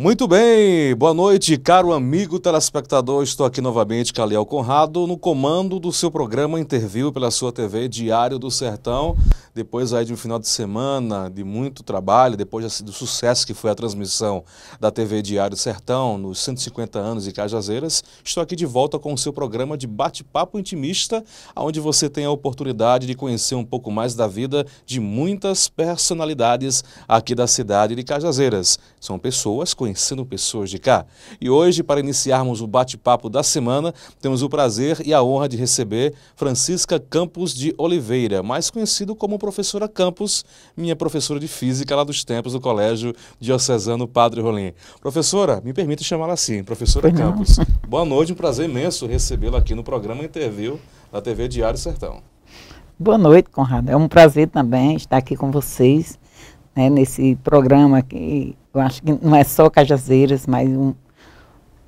Muito bem, boa noite, caro amigo telespectador. Estou aqui novamente, Caliel Conrado, no comando do seu programa Interview pela sua TV Diário do Sertão. Depois aí de um final de semana de muito trabalho, depois do sucesso que foi a transmissão da TV Diário Sertão, nos 150 anos de Cajazeiras, estou aqui de volta com o seu programa de bate-papo intimista, onde você tem a oportunidade de conhecer um pouco mais da vida de muitas personalidades aqui da cidade de Cajazeiras. São pessoas conhecidas conhecendo pessoas de cá. E hoje, para iniciarmos o bate-papo da semana, temos o prazer e a honra de receber Francisca Campos de Oliveira, mais conhecido como professora Campos, minha professora de física lá dos tempos do Colégio Diocesano Padre Rolim. Professora, me permita chamá-la assim, professora Campos. Boa noite, um prazer imenso recebê-la aqui no programa Interview da TV Diário Sertão. Boa noite, Conrado. É um prazer também estar aqui com vocês né, nesse programa que eu acho que não é só Cajazeiras, mas um,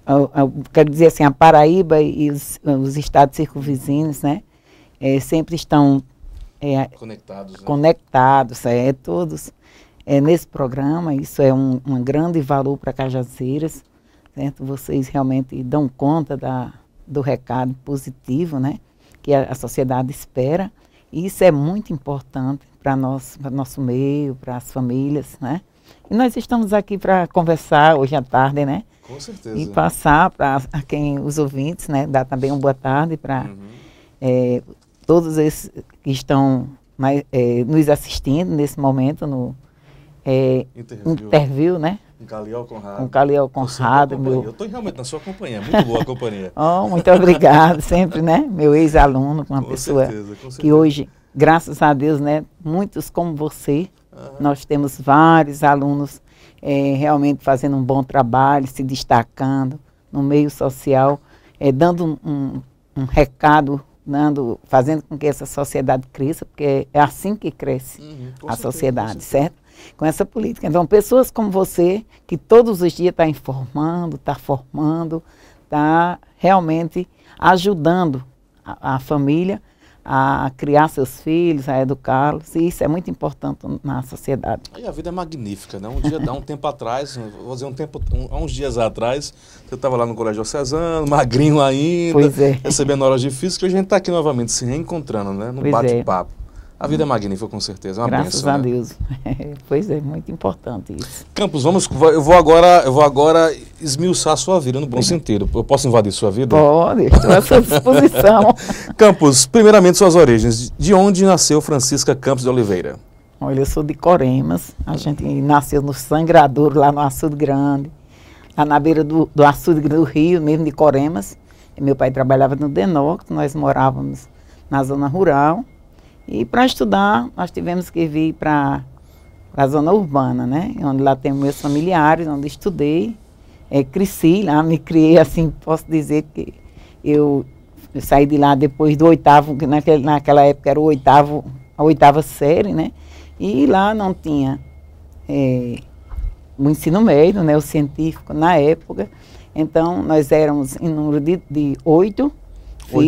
eu, eu quero dizer assim, a Paraíba e os, os estados circunvizinhos, né? É, sempre estão é, conectados, né? conectados é, é todos é, nesse programa. Isso é um, um grande valor para Cajazeiras, certo? Vocês realmente dão conta da, do recado positivo, né? Que a, a sociedade espera. E isso é muito importante para nós, para nosso meio, para as famílias, né? e Nós estamos aqui para conversar hoje à tarde, né? Com certeza. E passar para quem os ouvintes, né? Dar também uma boa tarde para uhum. é, todos esses que estão mais, é, nos assistindo nesse momento no é, interview. interview, né? Com Caliel Conrado. Com Caliel Conrado, meu. Eu estou realmente na sua companhia, muito boa a companhia. oh, muito obrigado, sempre, né? Meu ex-aluno, uma com pessoa certeza, com certeza. que hoje, graças a Deus, né? Muitos como você nós temos vários alunos é, realmente fazendo um bom trabalho, se destacando no meio social, é, dando um, um, recado, dando, fazendo com que essa sociedade cresça, porque é assim que cresce uhum, a certeza, sociedade, certo? Com essa política. Então, pessoas como você, que todos os dias está informando, está formando, está realmente ajudando a, a família a criar seus filhos, a educá-los, e isso é muito importante na sociedade. E a vida é magnífica, né? Um dia, há um tempo atrás, vou dizer um tempo, um, há uns dias atrás, eu estava lá no Colégio Cesano, magrinho ainda, pois é. recebendo horas difíceis, que hoje a gente está aqui novamente se reencontrando, né? No é. bate-papo. É. A vida é magnífica, com certeza. É Graças benção, a né? Deus. pois é, muito importante isso. Campos, vamos, eu vou agora, eu vou agora esmiuçar a sua vida no bom sentido. Eu posso invadir sua vida? Pode, estou à sua disposição. Campos, primeiramente suas origens. De onde nasceu Francisca Campos de Oliveira? Olha, eu sou de Coremas. A gente nasceu no Sangrador, lá no Açude Grande, lá na beira do, do Açude do Rio, mesmo de Coremas. Meu pai trabalhava no Denoc, nós morávamos na zona rural. E para estudar, nós tivemos que vir para a zona urbana, né? Onde lá tem meus familiares, onde estudei, é, cresci lá, me criei assim, posso dizer que eu, eu saí de lá depois do oitavo, que naquele, naquela época era o oitavo, a oitava série, né? E lá não tinha é, o ensino médio, né? O científico na época. Então, nós éramos em número de, de oito, oito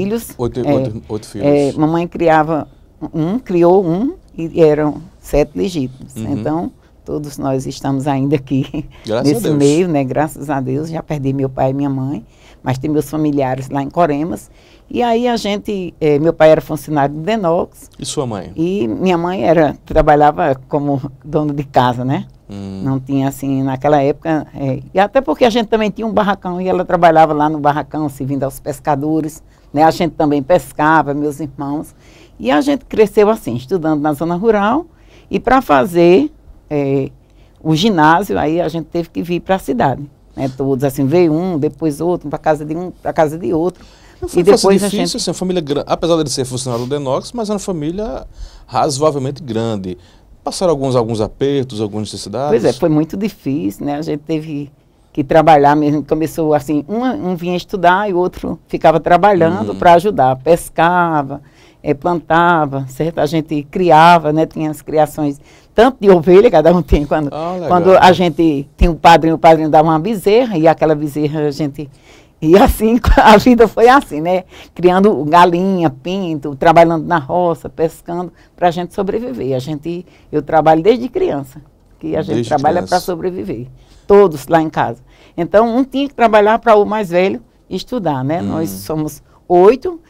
filhos. Oito, é, oito, oito é, filhos. É, mamãe criava um criou um e eram sete legítimos. Uhum. Então, todos nós estamos ainda aqui Graças nesse meio, né? Graças a Deus, já perdi meu pai e minha mãe, mas tem meus familiares lá em Coremas. E aí a gente, eh, meu pai era funcionário do Denox. E sua mãe? E minha mãe era trabalhava como dono de casa, né? Hum. Não tinha assim naquela época, eh, e até porque a gente também tinha um barracão e ela trabalhava lá no barracão, servindo aos pescadores, né? A gente também pescava, meus irmãos. E a gente cresceu assim, estudando na zona rural. E para fazer é, o ginásio, aí a gente teve que vir para a cidade. Né? Todos assim, veio um, depois outro, para casa de um, para casa de outro. Não foi e depois difícil, a gente... assim, a família, apesar de ser funcionário do Denox, mas era é uma família razoavelmente grande. Passaram alguns, alguns apertos, algumas necessidades? Pois é, foi muito difícil, né? A gente teve que trabalhar mesmo. Começou assim, um, um vinha estudar e o outro ficava trabalhando uhum. para ajudar. Pescava, é, plantava, certo? A gente criava, né? Tinha as criações tanto de ovelha, cada um tinha. Quando, ah, quando a gente tinha um padrinho, o padrinho dava uma bezerra, e aquela bezerra a gente. E assim, a vida foi assim, né? Criando galinha, pinto, trabalhando na roça, pescando, para a gente sobreviver. A gente, eu trabalho desde criança, que a gente desde trabalha para sobreviver. Todos lá em casa. Então, um tinha que trabalhar para o mais velho estudar, né? Hum. Nós somos oito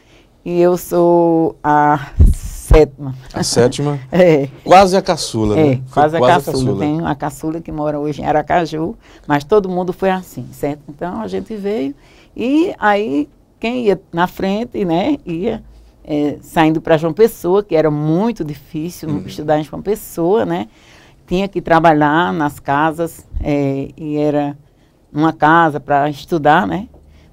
e eu sou a sétima. A sétima? é. Quase a caçula, né? É, quase, quase, a caçula. caçula. Tem a caçula que mora hoje em Aracaju, mas todo mundo foi assim, certo? Então a gente veio e aí quem ia na frente, né, ia é, saindo para João Pessoa, que era muito difícil hum. estudar em João Pessoa, né? Tinha que trabalhar nas casas é, e era uma casa para estudar, né?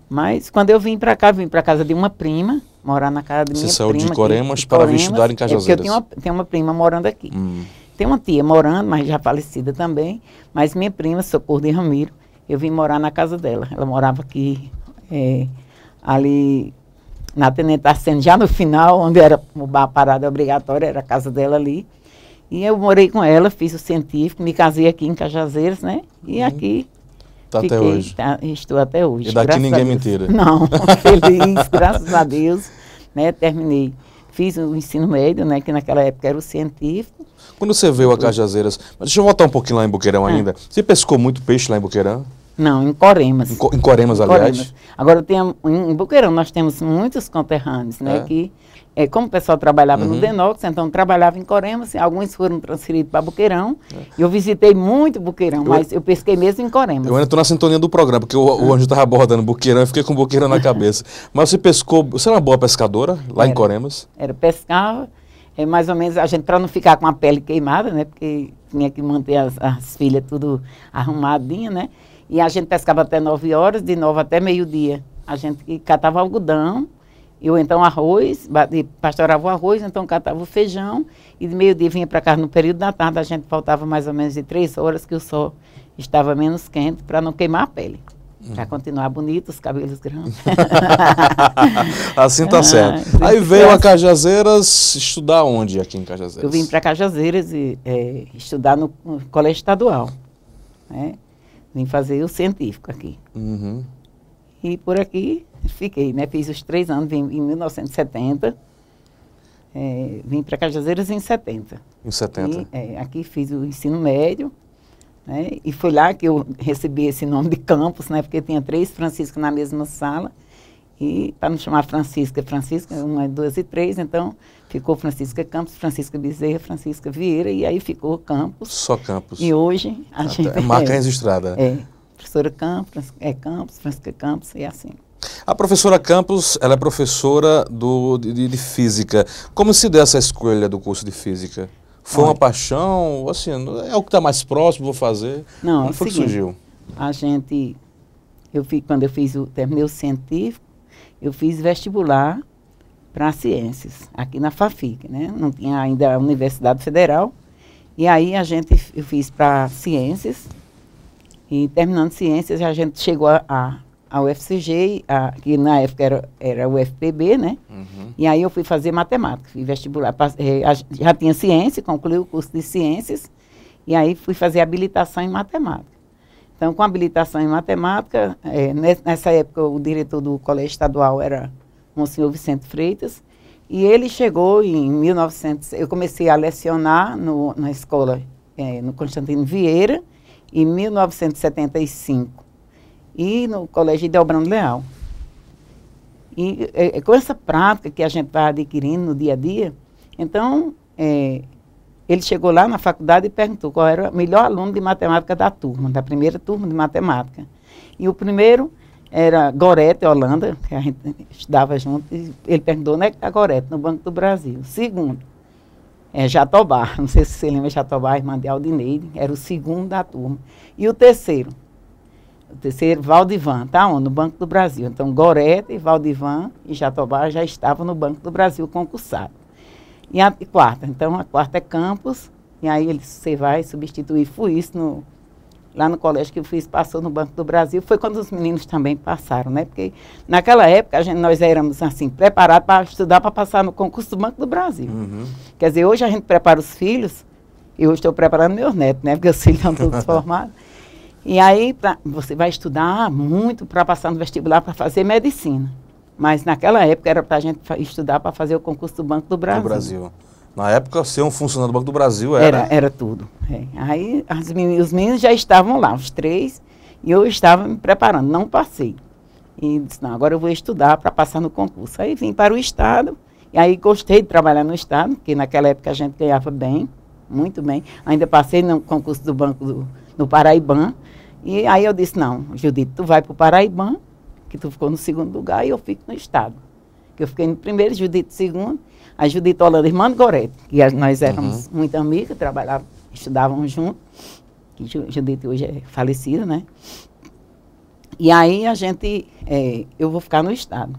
Mas quando eu vim para cá, vim para casa de uma prima, morar na casa de Você minha saiu prima, de Coremas que, para vir estudar em Cajazeiras. É porque eu tenho uma, tenho uma prima morando aqui. Hum. Tem uma tia morando, mas já falecida também. Mas minha prima, Socorro de Ramiro, eu vim morar na casa dela. Ela morava aqui, é, ali na Tenente Arsene, já no final, onde era a parada obrigatória, era a casa dela ali. E eu morei com ela, fiz o científico, me casei aqui em Cajazeiras, né? E hum. aqui Está até hoje. Tá, estou até hoje. E daqui ninguém mentira. Não, feliz, graças a Deus. Né, terminei. Fiz o ensino médio, né, que naquela época era o científico. Quando você veio a Cajazeiras, mas deixa eu voltar um pouquinho lá em Boqueirão ah. ainda. Você pescou muito peixe lá em Boqueirão? Não, em Coremas. Em, co em Coremas, aliás. Coremas. Agora, tem, em Boqueirão nós temos muitos conterrâneos, né, é. que é, como o pessoal trabalhava uhum. no Denox, então trabalhava em Coremas, alguns foram transferidos para Buqueirão. É. Eu visitei muito Buqueirão, eu, mas eu pesquei mesmo em Coremas. Eu ainda estou na sintonia do programa, porque o, o Anjo estava abordando Buqueirão e fiquei com Buqueirão na cabeça. mas você pescou, você era uma boa pescadora lá era, em Coremas? Era, pescava, é, mais ou menos, a gente, para não ficar com a pele queimada, né, porque tinha que manter as, as filhas tudo arrumadinha, né, e a gente pescava até 9 horas, de novo até meio-dia. A gente catava algodão, eu então arroz, pastorava o arroz, então catava o feijão e de meio-dia vinha para casa no período da tarde, a gente faltava mais ou menos de três horas que o sol estava menos quente para não queimar a pele. Hum. Para continuar bonito, os cabelos grandes. assim tá ah, certo. Aí veio a Cajazeiras estudar onde aqui em Cajazeiras? Eu vim para Cajazeiras e, é, estudar no, no colégio estadual. Né? Vim fazer o científico aqui. Uhum. E por aqui Fiquei, né? Fiz os três anos, vim em 1970. É, vim para Cajazeiras em 70. Em 70. E, é, aqui fiz o ensino médio. Né? E foi lá que eu recebi esse nome de campus, né? Porque tinha três Francisco na mesma sala. E para não chamar Francisca, é Francisca, uma, é duas e três, então ficou Francisca Campos, Francisca Bezerra, Francisca Vieira, e aí ficou Campos. Só Campos. E hoje a Até gente. Marca é, registrada. É, professora Campos, é Campos, Francisca Campos e assim. A professora Campos, ela é professora do, de, de física. Como se deu essa escolha do curso de física? Foi uma paixão? Assim, é o que está mais próximo, vou fazer? Não, Como é foi seguinte, que surgiu? A gente, eu fiz, quando eu fiz o, terminei o científico, eu fiz vestibular para ciências, aqui na FAFIC, né? Não tinha ainda a Universidade Federal. E aí a gente, eu fiz para ciências, e terminando ciências, a gente chegou a, a a UFCG, a, que na época era, era UFPB, né? Uhum. E aí eu fui fazer matemática, fui vestibular, eh, já tinha ciência, concluí o curso de ciências, e aí fui fazer habilitação em matemática. Então, com habilitação em matemática, é, nessa época o diretor do colégio estadual era o senhor Vicente Freitas, e ele chegou em 1900, eu comecei a lecionar no, na escola, é, no Constantino Vieira, em 1975 e no Colégio Ideobrando Leal. E é, é, com essa prática que a gente vai adquirindo no dia a dia, então é, ele chegou lá na faculdade e perguntou qual era o melhor aluno de matemática da turma, da primeira turma de matemática. E o primeiro era Gorete Holanda, que a gente estudava junto, e ele perguntou onde é que está Gorete, no Banco do Brasil. Segundo, é Jatobá, não sei se você lembra Jatobá, irmã de Aldineide, era o segundo da turma. E o terceiro, o terceiro, Valdivan, tá onde? No Banco do Brasil. Então, Gorete, Valdivan e Jatobá já estavam no Banco do Brasil concursado. E a e quarta, então a quarta é Campos, e aí ele, você vai substituir Fui no, lá no colégio que eu fiz, passou no Banco do Brasil. Foi quando os meninos também passaram, né? Porque naquela época a gente, nós éramos assim, preparados para estudar para passar no concurso do Banco do Brasil. Uhum. Quer dizer, hoje a gente prepara os filhos, e eu estou preparando meus netos, né? Porque os filhos estão todos formados. E aí pra, você vai estudar muito para passar no vestibular para fazer medicina. Mas naquela época era para a gente estudar para fazer o concurso do Banco do Brasil. Do Brasil. Na época, ser um funcionário do Banco do Brasil era. Era, era tudo. É. Aí os meninos já estavam lá, os três, e eu estava me preparando, não passei. E disse: não, agora eu vou estudar para passar no concurso. Aí vim para o Estado, e aí gostei de trabalhar no Estado, porque naquela época a gente ganhava bem, muito bem. Ainda passei no concurso do Banco do no Paraibã. E aí eu disse, não, Judite, tu vai para o Paraibã, que tu ficou no segundo lugar, e eu fico no Estado. Que eu fiquei no primeiro, Judite segundo, a Judito Holanda, irmã de Goreto, que nós éramos uhum. muito amigas, trabalhávamos, estudávamos juntos, que Judite hoje é falecido, né? E aí a gente, é, eu vou ficar no Estado.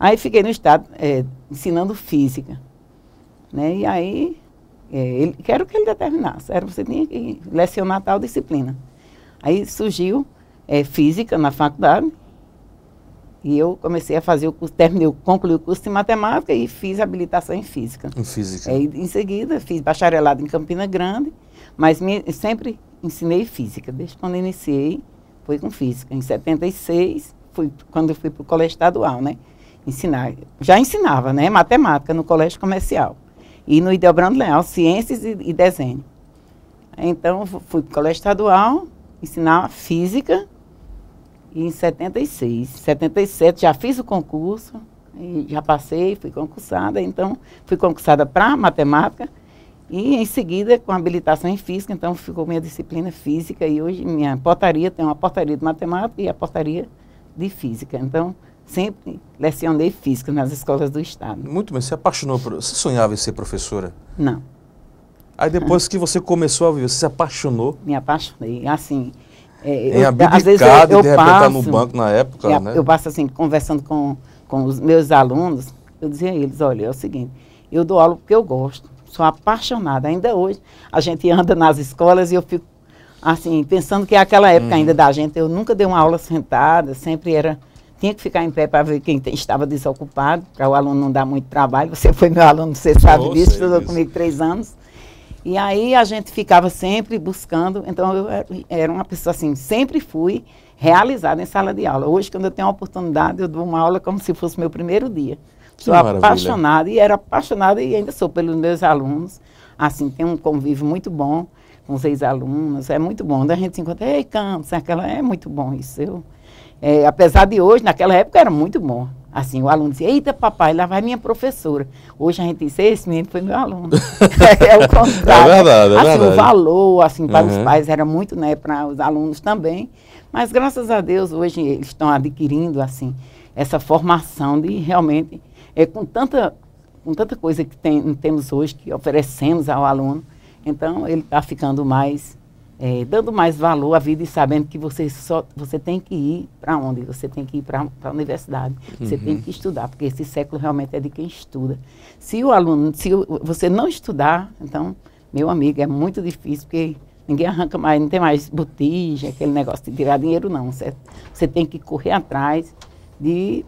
Aí fiquei no Estado é, ensinando física. Né? E aí é, ele, que era o que ele determinasse. Era, você tinha que lecionar tal disciplina. Aí surgiu é, física na faculdade. E eu comecei a fazer o curso, terminei, concluí o curso de matemática e fiz habilitação em física. Em física. É, em seguida, fiz bacharelado em Campina Grande, mas me, sempre ensinei física. Desde quando iniciei, foi com física. Em 76, fui, quando fui para o colégio estadual, né? Ensinar. Já ensinava, né? Matemática no colégio comercial e no Ideobrando Leal, Ciências e, e Desenho. Então, fui para o colégio estadual, ensinar física, e em 76, 77 já fiz o concurso, e já passei, fui concursada, então fui concursada para matemática, e em seguida, com habilitação em física, então ficou minha disciplina física e hoje minha portaria tem uma portaria de matemática e a portaria de física. Então, sempre lecionei física nas escolas do Estado. Muito bem, você apaixonou por. Você sonhava em ser professora? Não. Aí depois que você começou a viver, você se apaixonou? Me apaixonei. Assim. É, em eu, às vezes eu, eu de repente tá passo, no banco na época, eu, né? Eu passo assim, conversando com, com os meus alunos, eu dizia a eles: olha, é o seguinte, eu dou aula porque eu gosto, sou apaixonada. Ainda hoje, a gente anda nas escolas e eu fico, assim, pensando que é aquela época hum. ainda uhum. da gente, eu nunca dei uma aula sentada, sempre era tinha que ficar em pé para ver quem estava desocupado, para o aluno não dar muito trabalho. Você foi meu aluno, você sabe oh, disso, estudou comigo três anos. E aí a gente ficava sempre buscando. Então eu era uma pessoa assim, sempre fui realizada em sala de aula. Hoje, quando eu tenho a oportunidade, eu dou uma aula como se fosse meu primeiro dia. Sou apaixonada e era apaixonada e ainda sou pelos meus alunos. Assim, tem um convívio muito bom com os ex-alunos, é muito bom. Da gente se encontra, ei, canta, aquela, é muito bom isso. Eu, é, apesar de hoje, naquela época era muito bom. Assim, o aluno dizia, eita papai, lá vai minha professora. Hoje a gente disse, esse menino foi meu aluno. É, é o contrário. É verdade, é assim, verdade. o valor, assim, para uhum. os pais era muito, né, para os alunos também. Mas graças a Deus, hoje eles estão adquirindo, assim, essa formação de realmente, é, com, tanta, com tanta coisa que tem, temos hoje, que oferecemos ao aluno, então ele está ficando mais é, dando mais valor à vida e sabendo que você só você tem que ir para onde? Você tem que ir para a universidade, uhum. você tem que estudar, porque esse século realmente é de quem estuda. Se o aluno, se o, você não estudar, então, meu amigo, é muito difícil, porque ninguém arranca mais, não tem mais botija, aquele negócio de tirar dinheiro, não, certo? Você tem que correr atrás de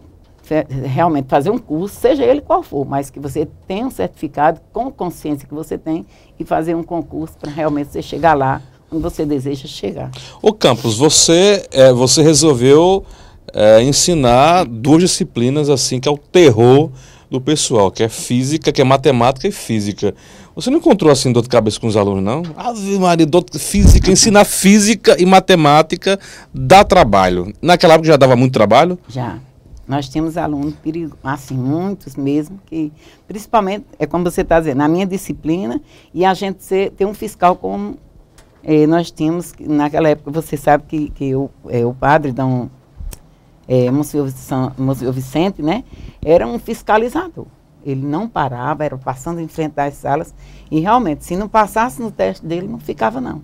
realmente fazer um curso, seja ele qual for, mas que você tenha um certificado com consciência que você tem e fazer um concurso para realmente você chegar lá você deseja chegar. O Campos, você, é, você resolveu é, ensinar duas disciplinas assim que é o terror do pessoal, que é física, que é matemática e física. Você não encontrou assim dor de cabeça com os alunos, não? Ave Maria, dor de física, ensinar física e matemática dá trabalho. Naquela época já dava muito trabalho? Já. Nós temos alunos, assim, muitos mesmo, que principalmente, é como você está dizendo, na minha disciplina, e a gente ser, ter um fiscal como é, nós tínhamos, naquela época, você sabe que, que o, é, o padre Dom é, Monsenhor, Vicente, né, era um fiscalizador. Ele não parava, era passando em frente às salas e realmente, se não passasse no teste dele, não ficava não,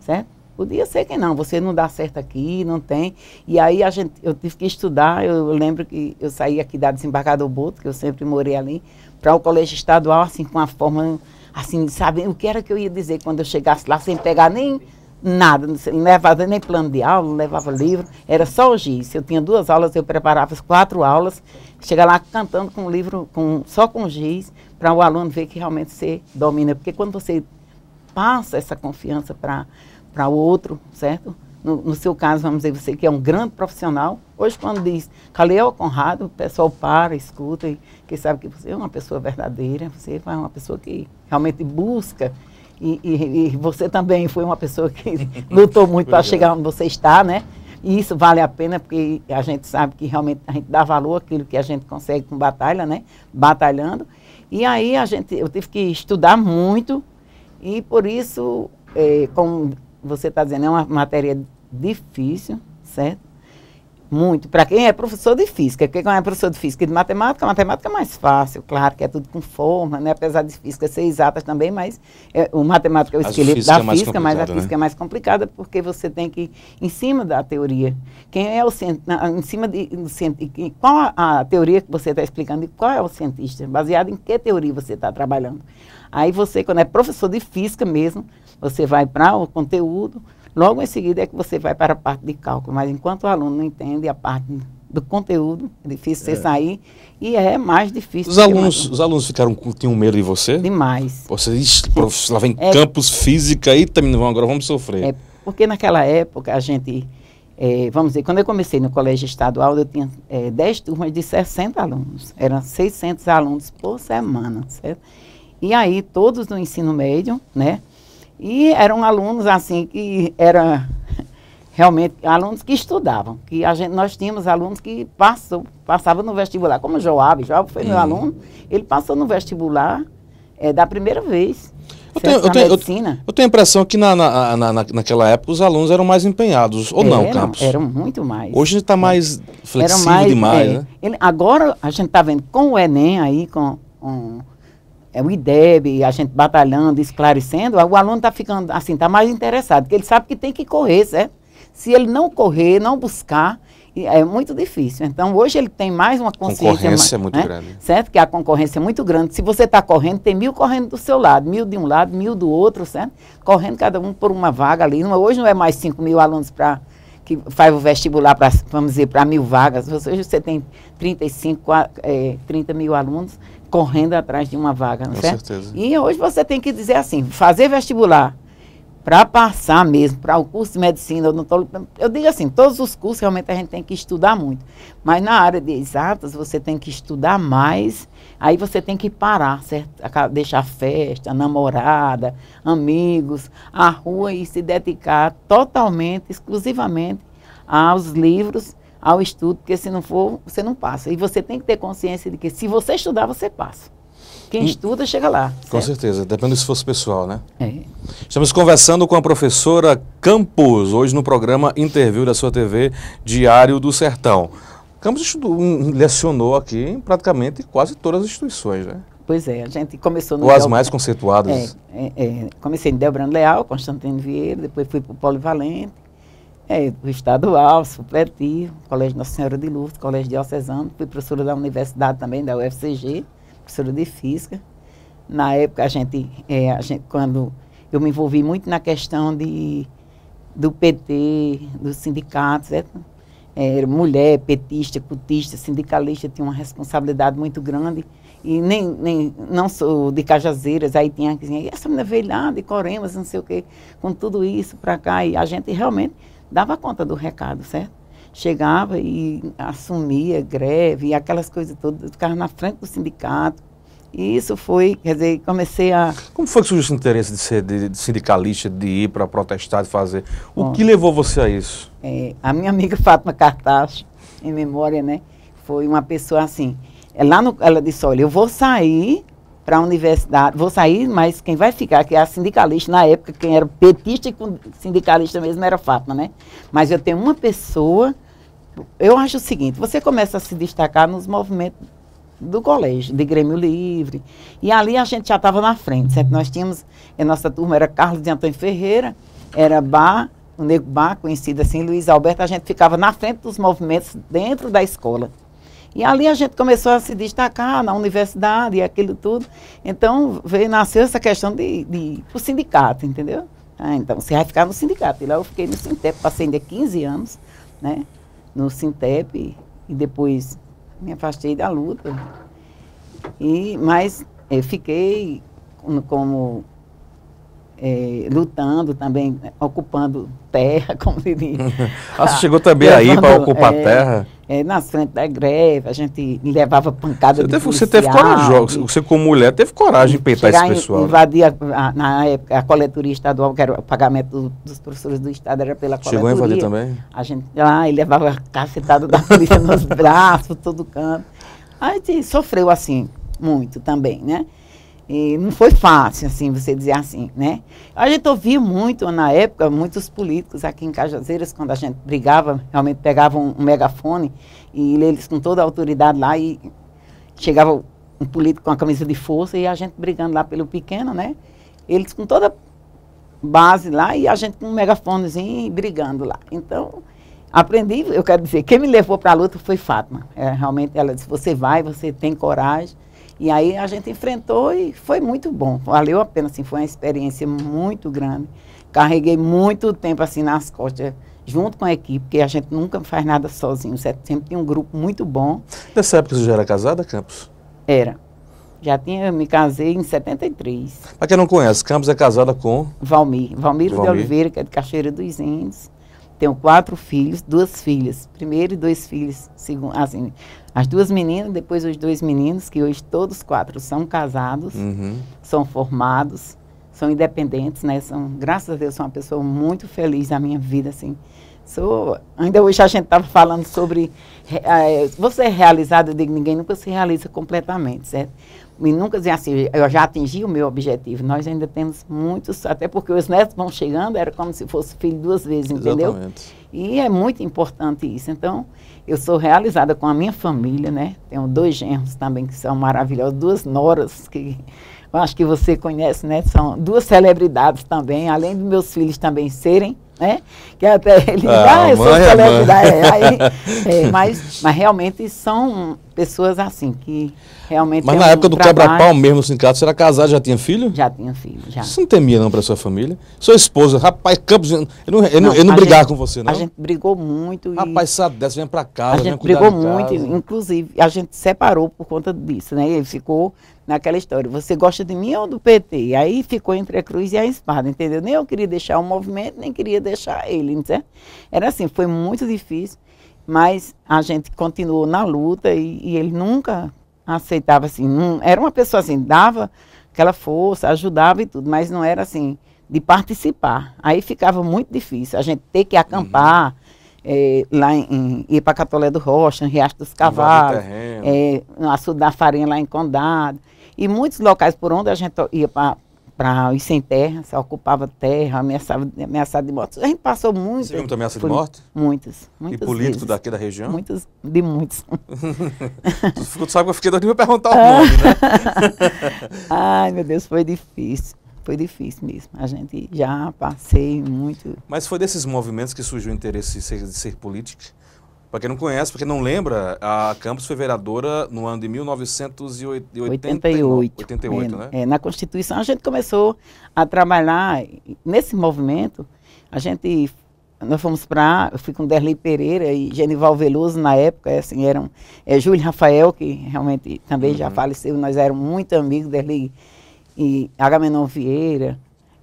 certo? Podia ser que não, você não dá certo aqui, não tem. E aí a gente, eu tive que estudar, eu lembro que eu saí aqui da Desembargador Boto, que eu sempre morei ali, para o colégio estadual, assim, com a forma assim, sabe, o que era que eu ia dizer quando eu chegasse lá sem pegar nem nada, não levava nem plano de aula, não levava livro, era só o giz. Eu tinha duas aulas, eu preparava as quatro aulas, chega lá cantando com o livro, com, só com o giz, para o aluno ver que realmente você domina. Porque quando você passa essa confiança para o outro, certo? no, no, seu caso, vamos dizer, você que é um grande profissional, hoje quando diz Caleo Conrado, o pessoal para, escuta, e que sabe que você é uma pessoa verdadeira, você é uma pessoa que realmente busca, e, e, e você também foi uma pessoa que lutou muito para é. chegar onde você está, né? E isso vale a pena porque a gente sabe que realmente a gente dá valor àquilo que a gente consegue com batalha, né? Batalhando. E aí a gente, eu tive que estudar muito e por isso, é, com você está dizendo, é uma matéria difícil, certo? Muito. Para quem é professor de física, porque quem é professor de física e de matemática, matemática é mais fácil, claro, que é tudo com forma, né? apesar de física ser exata também, mas é, o matemática é o esqueleto é da é física, mas a né? física é mais complicada porque você tem que, em cima da teoria, quem é o cientista, em cima de, de qual a, a teoria que você está explicando e qual é o cientista, baseado em que teoria você está trabalhando. Aí você, quando é professor de física mesmo, você vai para o conteúdo, logo em seguida é que você vai para a parte de cálculo. Mas enquanto o aluno não entende a parte do conteúdo, é difícil você é. sair e é mais difícil. Os alunos, os alunos ficaram com tinham medo de você? Demais. disse, lá vem é, campus física e também vão agora vamos sofrer. É, porque naquela época a gente é, vamos dizer, quando eu comecei no colégio estadual, eu tinha é, 10 turmas de 60 alunos. Eram 600 alunos por semana, certo? E aí, todos no ensino médio, né? E eram alunos assim que eram realmente alunos que estudavam, que a gente, nós tínhamos alunos que passou, passavam no vestibular, como Joab, Joab foi meu uhum. aluno, ele passou no vestibular é, da primeira vez. Eu tenho, eu, tenho, medicina. eu tenho a impressão que na, na, na, naquela época os alunos eram mais empenhados, ou eram, não, Campos? Eram muito mais. Hoje está mais flexível mais, demais, é, né? Ele, agora a gente está vendo com o Enem aí, com, com é o IDEB, a gente batalhando, esclarecendo, o aluno está ficando assim, está mais interessado, porque ele sabe que tem que correr, certo? Se ele não correr, não buscar, é muito difícil. Então, hoje ele tem mais uma consciência. concorrência é muito né? grande. Certo? Que a concorrência é muito grande. Se você está correndo, tem mil correndo do seu lado, mil de um lado, mil do outro, certo? Correndo cada um por uma vaga ali. Hoje não é mais 5 mil alunos para que faz o vestibular para, vamos dizer, para mil vagas. Hoje você tem 35, 30 eh, mil alunos correndo atrás de uma vaga, não é Com certo? certeza. E hoje você tem que dizer assim, fazer vestibular para passar mesmo, para o curso de medicina, eu digo assim, todos os cursos realmente a gente tem que estudar muito, mas na área de exatas você tem que estudar mais, aí você tem que parar, certo? deixar festa, namorada, amigos, a rua e se dedicar totalmente, exclusivamente aos livros ao estudo, porque se não for, você não passa. E você tem que ter consciência de que se você estudar, você passa. Quem e, hum. estuda chega lá. Com certo? certeza, depende do esforço pessoal, né? É. Estamos conversando com a professora Campos, hoje no programa Interview da sua TV Diário do Sertão. Campos estudou, um, lecionou aqui em praticamente quase todas as instituições, né? Pois é, a gente começou no. Ou as Del... mais conceituadas. É, é, é. comecei em Delbrando Leal, Constantino Vieira, depois fui para o Polivalente, é, do estadual, supletivo, Colégio Nossa Senhora de Lourdes, Colégio Diocesano, fui professora da universidade também, da UFCG, professora de Física. Na época, a gente, é, a gente quando eu me envolvi muito na questão de, do PT, dos sindicatos, né? é, mulher, petista, cultista, sindicalista, tinha uma responsabilidade muito grande. E nem, nem não sou de Cajazeiras, aí tinha que assim, essa menina veio lá de Coremas, não sei o quê, com tudo isso para cá. E a gente realmente dava conta do recado, certo? Chegava e assumia greve e aquelas coisas todas, ficava na frente do sindicato. E isso foi, quer dizer, comecei a. Como foi que surgiu esse interesse de ser de, de sindicalista, de ir para protestar, de fazer? O Bom, que levou você a isso? É, a minha amiga Fátima Cartacho, em memória, né? Foi uma pessoa assim. É lá no, ela disse: Olha, eu vou sair para a universidade. Vou sair, mas quem vai ficar, que é a sindicalista, na época, quem era petista e sindicalista mesmo era Fátima, né? Mas eu tenho uma pessoa. Eu acho o seguinte: você começa a se destacar nos movimentos do colégio, de Grêmio Livre. E ali a gente já estava na frente, certo? Nós tínhamos, a nossa turma era Carlos de Antônio Ferreira, era Bar, o Nego Bar, conhecido assim, Luiz Alberto, a gente ficava na frente dos movimentos dentro da escola. E ali a gente começou a se destacar na universidade e aquilo tudo. Então, veio, nasceu essa questão de, de o sindicato, entendeu? Ah, então, você vai ficar no sindicato. E lá eu fiquei no Sintep, passei ainda 15 anos, né? No Sintep e, depois me afastei da luta. E, mas eu eh, fiquei como é, lutando também, ocupando terra, como se diz. ah, você chegou também aí para ocupar é, terra? É, frente da greve, a gente levava pancada você de teve, Você teve coragem, você como mulher teve coragem de peitar esse pessoal. Né? Invadir, a, a, na época, a coletoria estadual, que era o pagamento dos professores do Estado, era pela coletoria. Chegou a invadir também? A gente lá, ah, e levava cacetado da polícia nos braços, todo canto. A gente sofreu assim, muito também, né? E não foi fácil, assim, você dizer assim, né? A gente ouvia muito, na época, muitos políticos aqui em Cajazeiras, quando a gente brigava, realmente pegavam um, megafone e eles com toda a autoridade lá e chegava um político com a camisa de força e a gente brigando lá pelo pequeno, né? Eles com toda base lá e a gente com um megafonezinho brigando lá. Então, aprendi, eu quero dizer, quem me levou para a luta foi Fátima. É, realmente, ela disse, você vai, você tem coragem e aí a gente enfrentou e foi muito bom. Valeu a pena, assim, foi uma experiência muito grande. Carreguei muito tempo assim nas costas, junto com a equipe, porque a gente nunca faz nada sozinho. Sempre tinha um grupo muito bom. Nessa época você já era casada, Campos? Era. Já tinha, me casei em 73. Para quem não conhece, Campos é casada com? Valmir. Valmir. de Oliveira, que é de Cachoeira dos Índios. Tenho quatro filhos, duas filhas. Primeiro e dois filhos, segundo, ah, assim, as duas meninas, depois os dois meninos, que hoje todos quatro são casados, uhum. são formados, são independentes, né? São, graças a Deus, sou uma pessoa muito feliz na minha vida, assim. Sou, ainda hoje a gente estava falando sobre é, você é realizado, eu digo, ninguém nunca se realiza completamente, certo? e nunca dizer assim, eu já atingi o meu objetivo. Nós ainda temos muitos, até porque os netos vão chegando, era como se fosse filho duas vezes, entendeu? Exatamente. E é muito importante isso. Então, eu sou realizada com a minha família, né? Tenho dois genros também que são maravilhosos, duas noras que eu acho que você conhece, né? São duas celebridades também, além dos meus filhos também serem, né? Que até ele, ah, ah eu sou é celebridade. É, aí, é, mas, mas realmente são pessoas assim, que realmente. Mas é na um época do quebra-pau mesmo no sindicato, você era casado, já tinha filho? Já tinha filho, já. Você não temia não para sua família? Sua esposa, rapaz, Campos, eu não, eu não, não, brigava com você, não? A gente brigou muito. Rapaz, sabe dessa, vem para casa, A gente brigou muito, inclusive, a gente separou por conta disso, né? Ele ficou naquela história, você gosta de mim ou do PT? Aí ficou entre a cruz e a espada, entendeu? Nem eu queria deixar o movimento, nem queria deixar ele, entendeu? Né? Era assim, foi muito difícil. Mas a gente continuou na luta e, e ele nunca aceitava assim. Não, era uma pessoa assim, dava aquela força, ajudava e tudo, mas não era assim de participar. Aí ficava muito difícil. A gente ter que acampar. Uhum. É, lá em, em para Catolé do Rocha, em Riacho dos Cavalos, é, no açude da farinha lá em Condado, e muitos locais por onde a gente ia para para os sem terra, só ocupava terra, ameaçava, ameaçado de morte. A gente passou muito. Você viu muita ameaça de morte? Muitos. muitas. E político vezes. daqui da região? Muitos, de muitos. tu, tu sabe que eu fiquei doido para perguntar o ah. nome, né? Ai, meu Deus, foi difícil. Foi difícil mesmo. A gente já passei muito. Mas foi desses movimentos que surgiu o interesse de ser, de ser político? Para quem não conhece, para quem não lembra, a Campos foi vereadora no ano de 1988, 88, 88 né? É, na Constituição a gente começou a trabalhar nesse movimento. A gente nós fomos para, eu fui com Derli Pereira e Genival Veloso na época, é assim, eram é, Júlio Rafael, que realmente também uhum. já faleceu, nós éramos muito amigos, Derli e Agamenon Vieira,